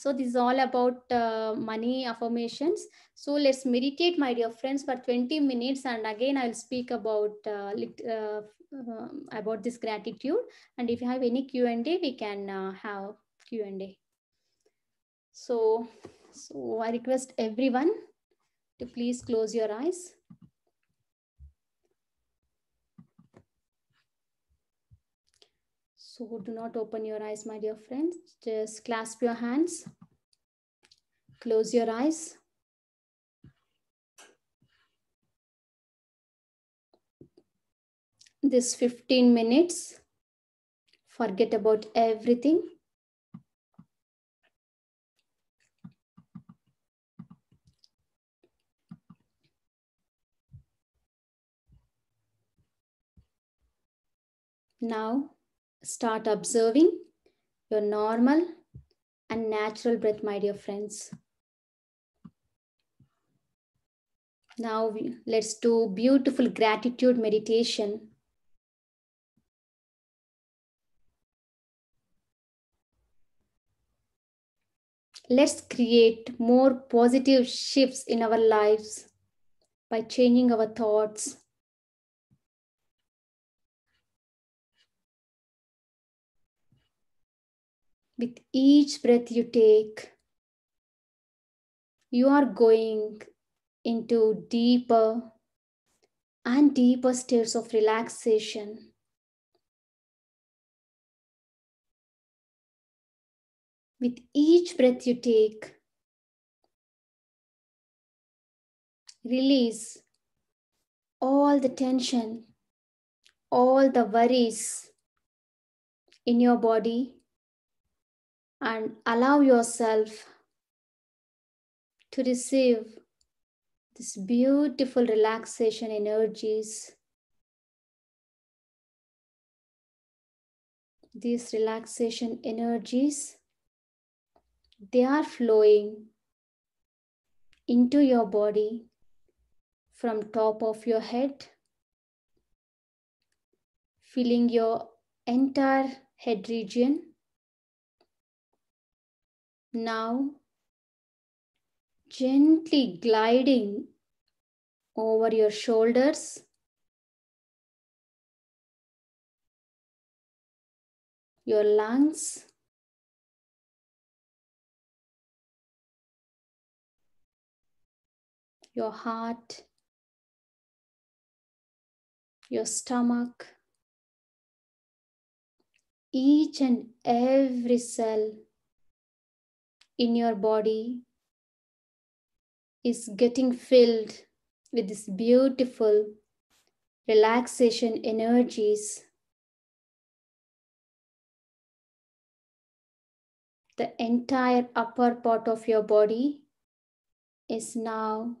so this is all about uh, money affirmations so let's meditate my dear friends for 20 minutes and again i'll speak about uh, uh, uh, about this gratitude and if you have any q and a we can uh, have q and a so so i request everyone to please close your eyes So do not open your eyes, my dear friends. Just clasp your hands. Close your eyes. This 15 minutes, forget about everything. Now start observing your normal and natural breath, my dear friends. Now we, let's do beautiful gratitude meditation. Let's create more positive shifts in our lives by changing our thoughts With each breath you take, you are going into deeper and deeper states of relaxation. With each breath you take, release all the tension, all the worries in your body and allow yourself to receive this beautiful relaxation energies. These relaxation energies, they are flowing into your body from top of your head, filling your entire head region now, gently gliding over your shoulders. Your lungs. Your heart. Your stomach. Each and every cell in your body is getting filled with this beautiful relaxation energies. The entire upper part of your body is now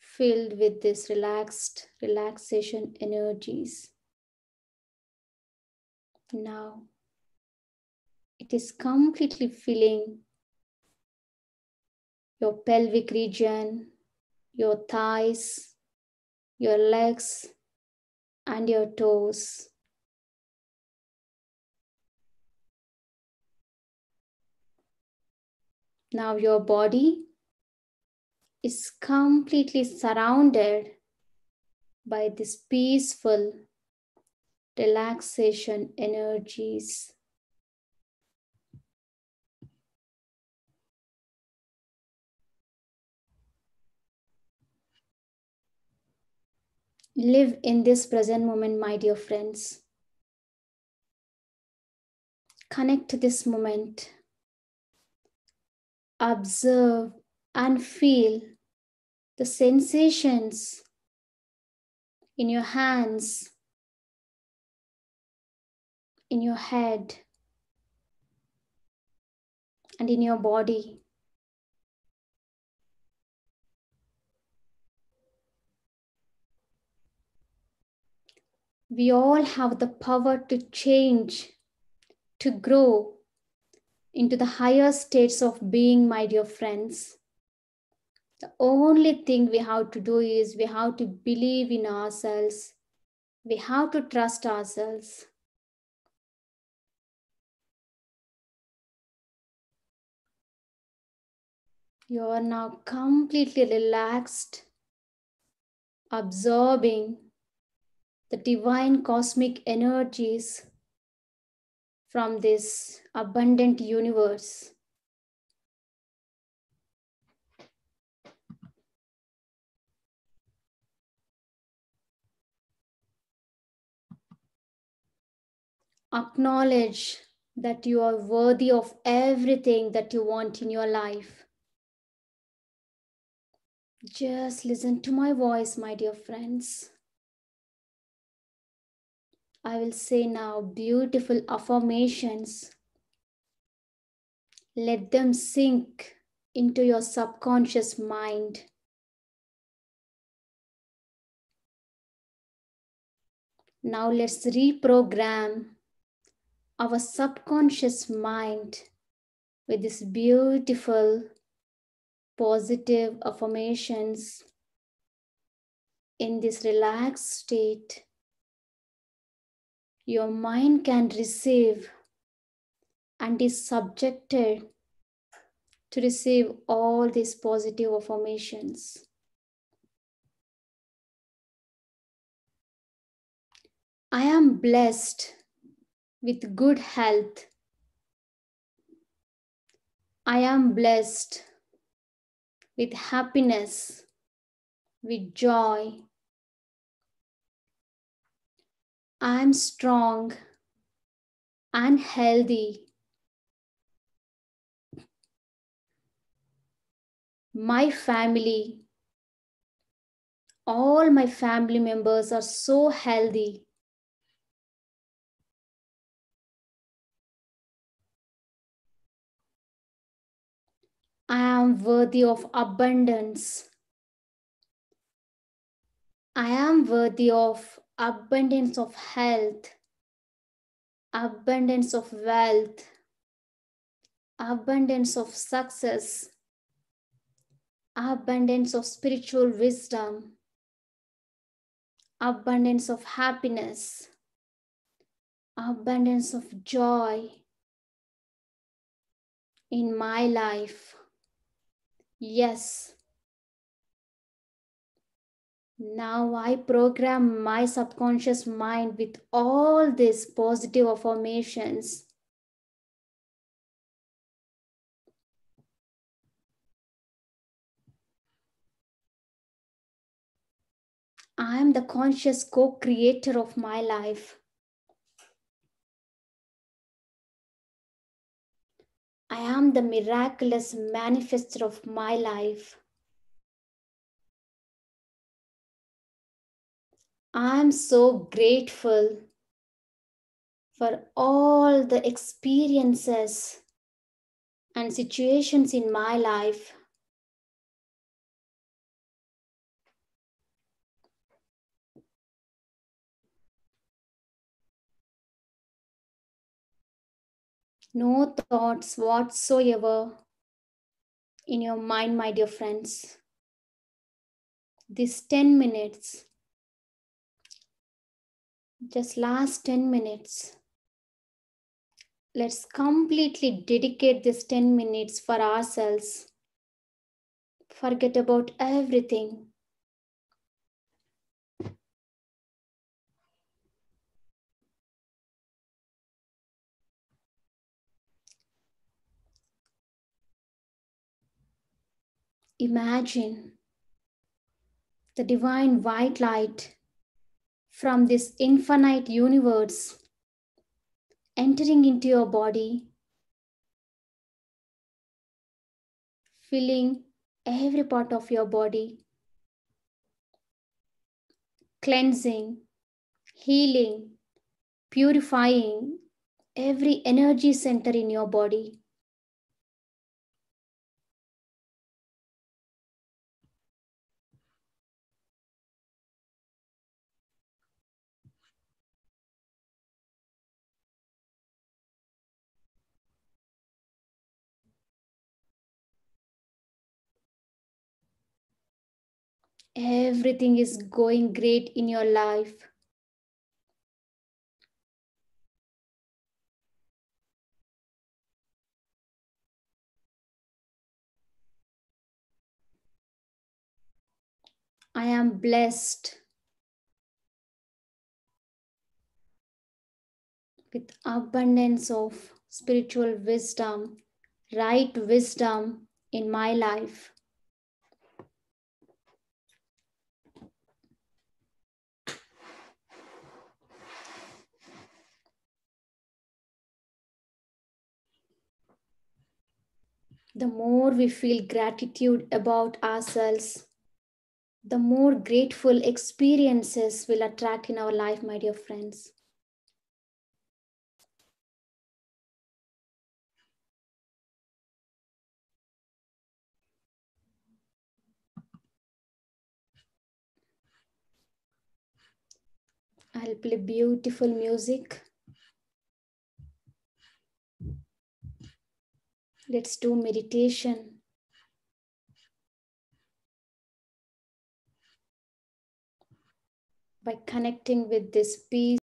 filled with this relaxed relaxation energies. Now it is completely filling your pelvic region, your thighs, your legs, and your toes. Now your body is completely surrounded by this peaceful relaxation energies. Live in this present moment, my dear friends. Connect to this moment. Observe and feel the sensations in your hands, in your head, and in your body. we all have the power to change, to grow into the higher states of being, my dear friends. The only thing we have to do is we have to believe in ourselves, we have to trust ourselves. You are now completely relaxed, absorbing the divine cosmic energies from this abundant universe. Acknowledge that you are worthy of everything that you want in your life. Just listen to my voice, my dear friends. I will say now beautiful affirmations. Let them sink into your subconscious mind. Now let's reprogram our subconscious mind with these beautiful positive affirmations in this relaxed state your mind can receive and is subjected to receive all these positive affirmations. I am blessed with good health. I am blessed with happiness, with joy, I'm strong. I'm healthy. My family, all my family members are so healthy. I am worthy of abundance. I am worthy of abundance of health, abundance of wealth, abundance of success, abundance of spiritual wisdom, abundance of happiness, abundance of joy in my life. Yes, now I program my subconscious mind with all these positive affirmations. I am the conscious co creator of my life. I am the miraculous manifester of my life. I'm so grateful for all the experiences and situations in my life. No thoughts whatsoever in your mind, my dear friends. These 10 minutes just last 10 minutes let's completely dedicate this 10 minutes for ourselves forget about everything imagine the divine white light from this infinite universe entering into your body, filling every part of your body, cleansing, healing, purifying every energy center in your body. everything is going great in your life. I am blessed with abundance of spiritual wisdom, right wisdom in my life. the more we feel gratitude about ourselves, the more grateful experiences will attract in our life, my dear friends. I'll play beautiful music. Let's do meditation. By connecting with this peace.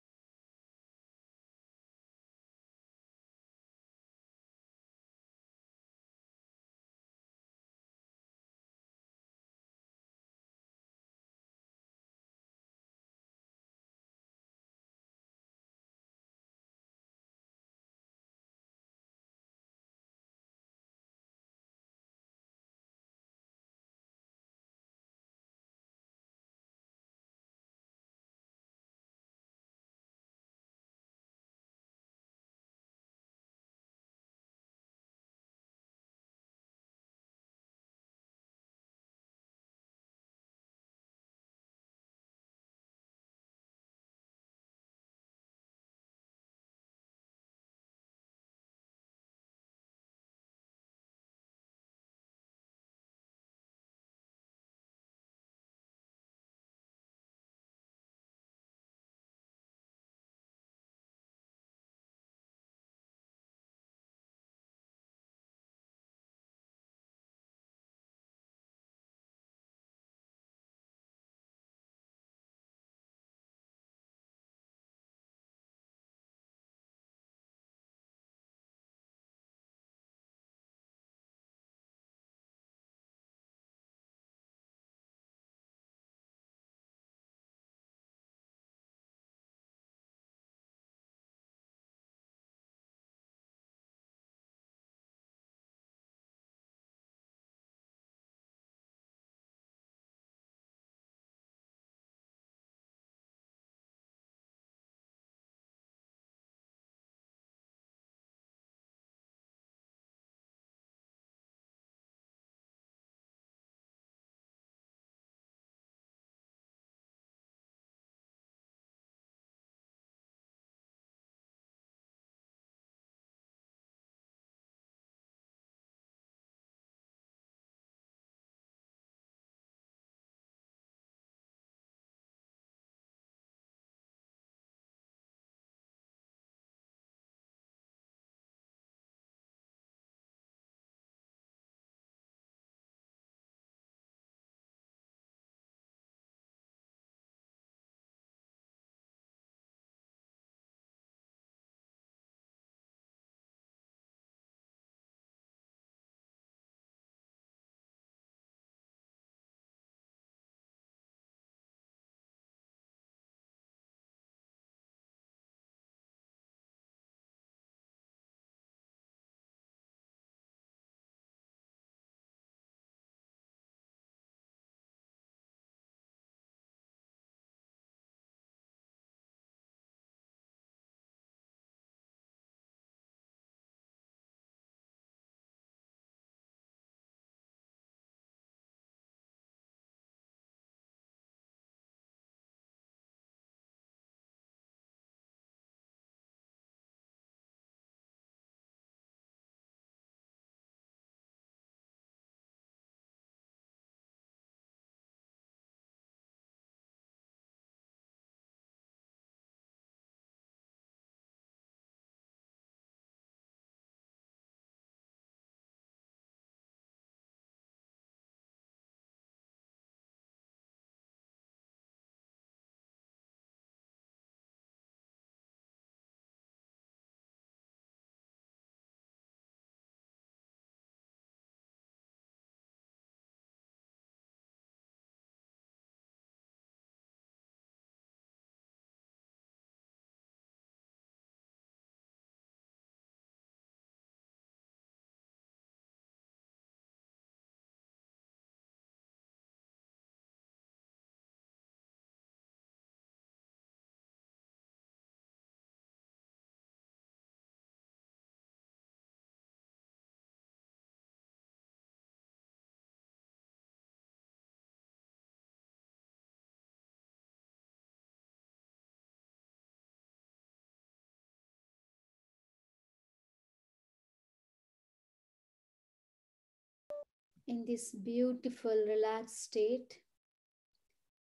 in this beautiful, relaxed state,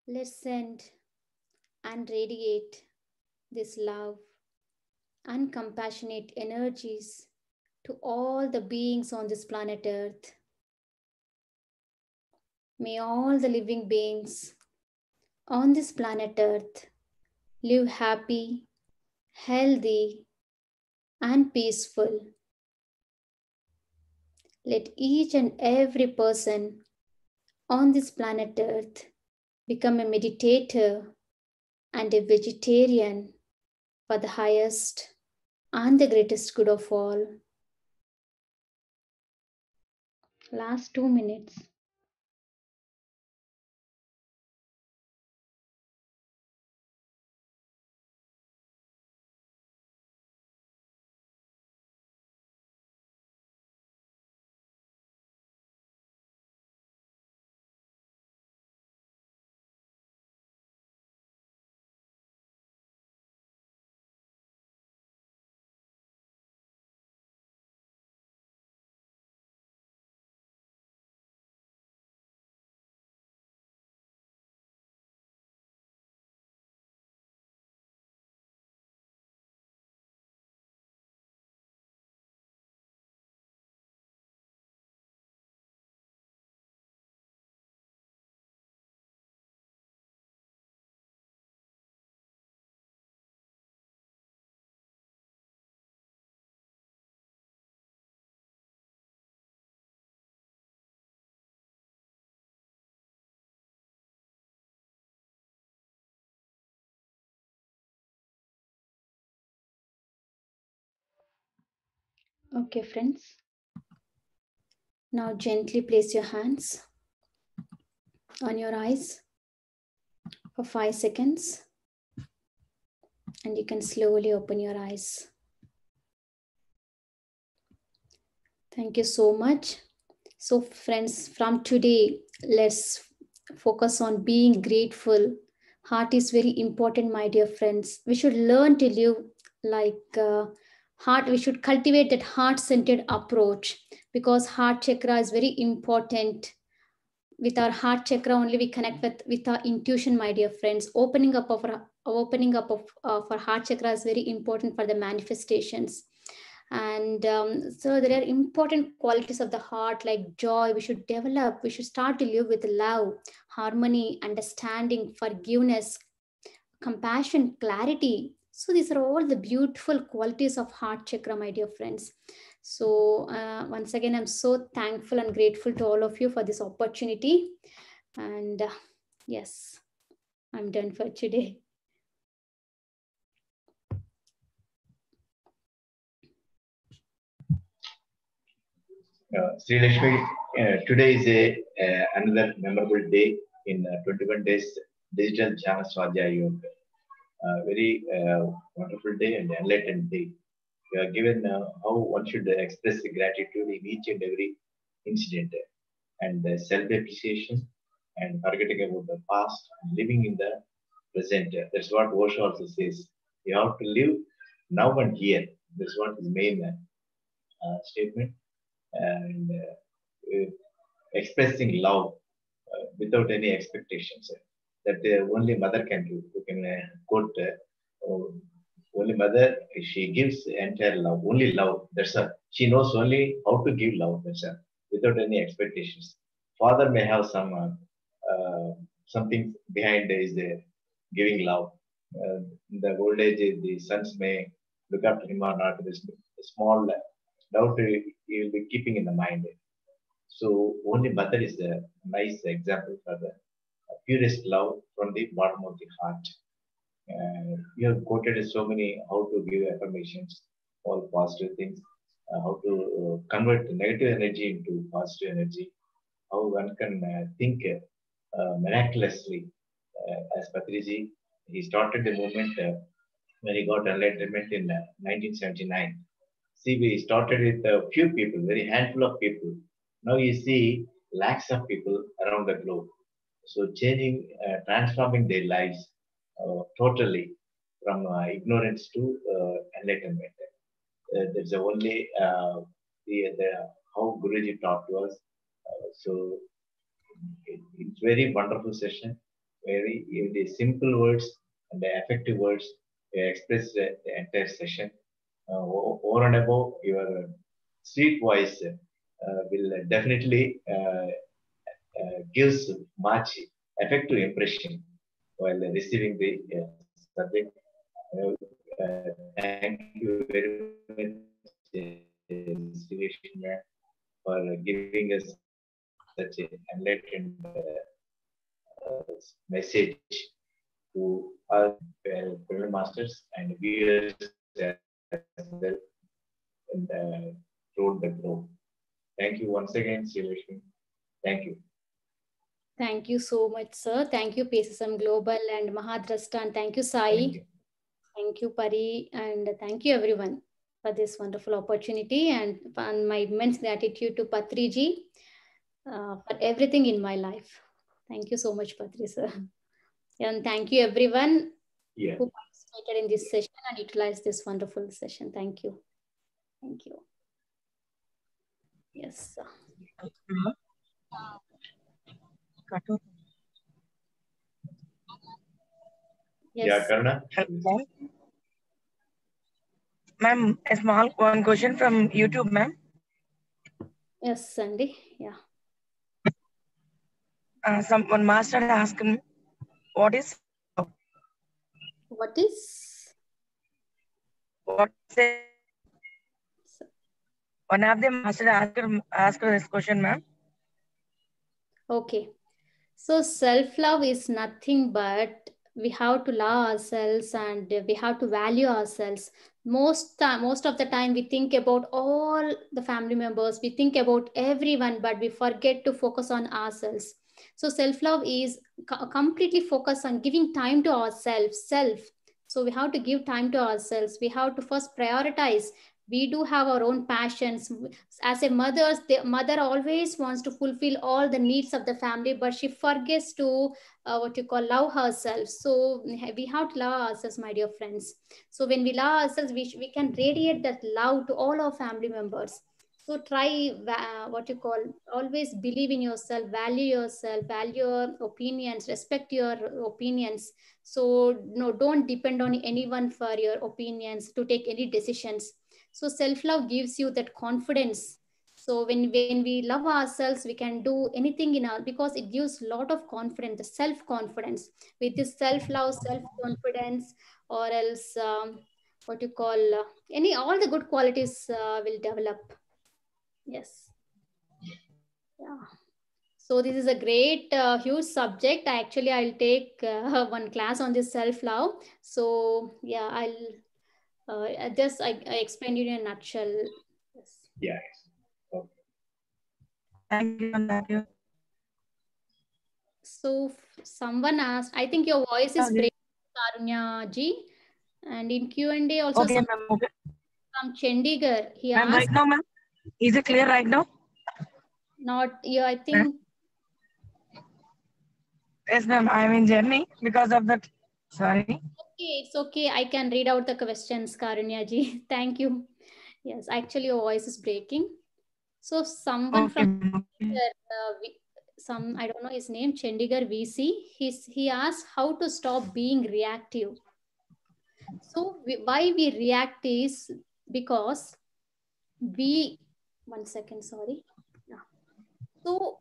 let's send and radiate this love and compassionate energies to all the beings on this planet Earth. May all the living beings on this planet Earth live happy, healthy, and peaceful let each and every person on this planet Earth become a meditator and a vegetarian for the highest and the greatest good of all. Last two minutes. Okay, friends. Now gently place your hands on your eyes for five seconds. And you can slowly open your eyes. Thank you so much. So, friends, from today, let's focus on being grateful. Heart is very important, my dear friends. We should learn to live like uh, heart we should cultivate that heart centered approach because heart chakra is very important with our heart chakra only we connect with with our intuition my dear friends opening up of our opening up of, for heart chakra is very important for the manifestations and um, so there are important qualities of the heart like joy we should develop we should start to live with love harmony understanding forgiveness compassion clarity so these are all the beautiful qualities of heart chakra, my dear friends. So uh, once again, I'm so thankful and grateful to all of you for this opportunity. And uh, yes, I'm done for today. Uh, Sri Lakshmi, uh, today is a, uh, another memorable day in uh, 21 days digital Jhana Swadhyaya yoga very uh, wonderful day and enlightened day. are given uh, how one should express gratitude in each and every incident and self appreciation and forgetting about the past and living in the present. That's what Osho also says. You have to live now and here. That's what his main uh, statement. And uh, expressing love uh, without any expectations that uh, only mother can do. You can quote uh, um, only mother she gives entire love only love that's her she knows only how to give love that's a without any expectations father may have some uh, uh, something behind is there uh, giving love uh, the old age the sons may look after him or not this small doubt he will be keeping in the mind so only mother is a nice example for the purest love from the bottom of the heart. Uh, you have quoted so many how to give affirmations, all positive things, uh, how to uh, convert negative energy into positive energy, how one can uh, think uh, uh, miraculously. as Patriji, he started the movement when he got enlightenment in 1979. See, we started with a few people, very handful of people. Now you see lakhs of people around the globe. So changing, uh, transforming their lives uh, totally from uh, ignorance to enlightenment. that's the only the, the, how Guruji taught to us. so it, it's very wonderful session. Very the simple words and the effective words express the, the entire session. Uh, over and above, your sweet voice uh, will definitely uh, uh, gives much effective impression while receiving the uh, subject. Uh, thank you very much, uh, for giving us such an enlightened message to our uh, masters and viewers as well and, uh, throughout the globe. Thank you once again, Sri Thank you. Thank you so much, sir. Thank you, Pacism Global and Mahadrasta. And thank you, Sai. Thank you. thank you, Pari. And thank you, everyone, for this wonderful opportunity. And, and my immense gratitude to Patriji uh, for everything in my life. Thank you so much, Patri, sir. And thank you, everyone yeah. who participated in this session and utilized this wonderful session. Thank you. Thank you. Yes. Sir. Cut off Yes. क्या करना ma'am small one question yes sandy yeah uh, someone master asked me what is what is what is one of them master asked asked this question ma'am okay so self love is nothing but we have to love ourselves and we have to value ourselves most time most of the time we think about all the family members we think about everyone but we forget to focus on ourselves so self love is completely focused on giving time to ourselves self so we have to give time to ourselves we have to first prioritize we do have our own passions as a mother the mother always wants to fulfill all the needs of the family but she forgets to uh, what you call love herself so we have to love ourselves my dear friends so when we love ourselves we, we can radiate that love to all our family members so try uh, what you call always believe in yourself value yourself value your opinions respect your opinions so no don't depend on anyone for your opinions to take any decisions so self love gives you that confidence so when when we love ourselves we can do anything in our because it gives a lot of confidence the self confidence with this self love self confidence or else um, what you call uh, any all the good qualities uh, will develop yes yeah so this is a great uh, huge subject actually i'll take uh, one class on this self love so yeah i'll uh, uh, just I, I explained it in a nutshell. Yes. Thank you. So someone asked, I think your voice is breaking, Arunya ji. And in Q&A also okay, some, okay. from Chandigarh, he asked. Right now, ma'am. Is it clear right now? Not, yeah, I think. Yes, ma'am, I'm in journey because of that. Sorry. Okay, it's okay. I can read out the questions, Karunya ji. Thank you. Yes, actually, your voice is breaking. So someone okay. from uh, some I don't know his name, Chandigarh VC. He's, he asked how to stop being reactive. So we, why we react is because we one second sorry. So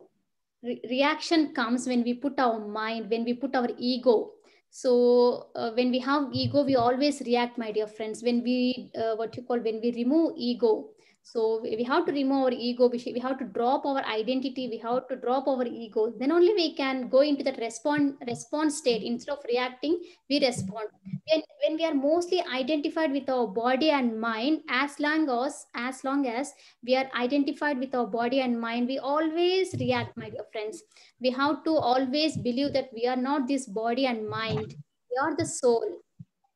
re reaction comes when we put our mind, when we put our ego so uh, when we have ego we always react my dear friends when we uh, what you call when we remove ego so we have to remove our ego. We have to drop our identity. We have to drop our ego. Then only we can go into that respond response state. Instead of reacting, we respond. When, when we are mostly identified with our body and mind, as long as as long as we are identified with our body and mind, we always react, my dear friends. We have to always believe that we are not this body and mind. We are the soul.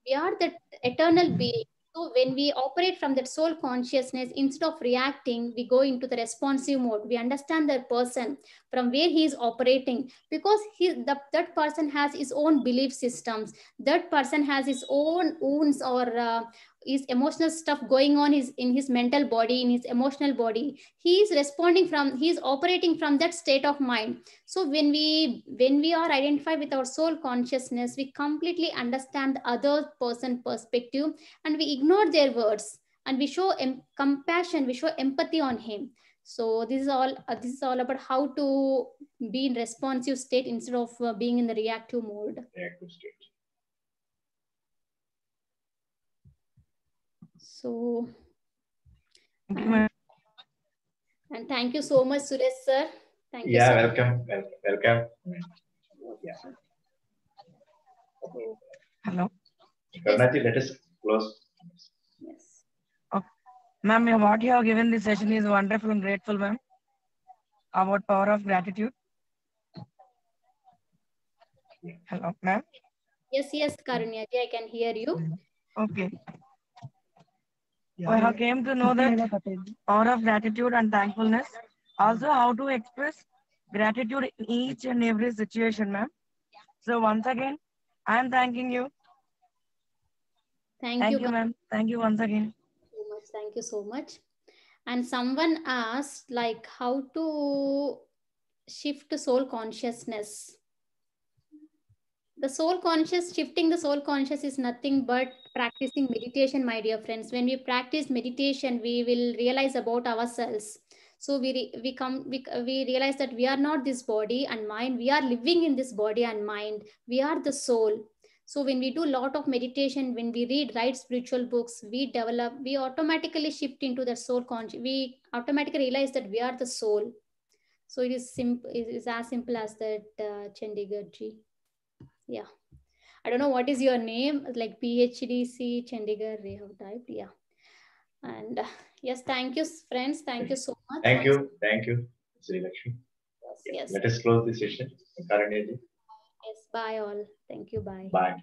We are the eternal being so when we operate from that soul consciousness, instead of reacting, we go into the responsive mode. We understand that person from where he is operating because he, the, that person has his own belief systems. That person has his own wounds or uh, is emotional stuff going on his in his mental body in his emotional body he is responding from he is operating from that state of mind so when we when we are identified with our soul consciousness we completely understand the other person perspective and we ignore their words and we show compassion we show empathy on him so this is all uh, this is all about how to be in responsive state instead of uh, being in the reactive mode reactive state So, and, and thank you so much, Suresh sir. Thank yeah, you. Yeah, welcome, welcome. Yeah. Hello. Karnati, let us close. Yes. Oh. Ma'am, what you have given this session is wonderful and grateful, ma'am. About power of gratitude. Hello, ma'am. Yes, yes, Karunya, I can hear you. Okay or how came to know that power of gratitude and thankfulness. Also, how to express gratitude in each and every situation, ma'am. So once again, I am thanking you. Thank, Thank you, you ma'am. Thank you once again. So much. Thank you so much. And someone asked, like, how to shift to soul consciousness the soul conscious shifting the soul conscious is nothing but practicing meditation my dear friends when we practice meditation we will realize about ourselves so we re, we come we, we realize that we are not this body and mind we are living in this body and mind we are the soul so when we do a lot of meditation when we read write spiritual books we develop we automatically shift into the soul conscious we automatically realize that we are the soul so it is simple it is as simple as that uh, chandigarh ji yeah i don't know what is your name like phdc chandigarh they have typed yeah and uh, yes thank you friends thank you so much thank you thank you sri lakshmi yes, yes. let us close this session yes bye all thank you bye bye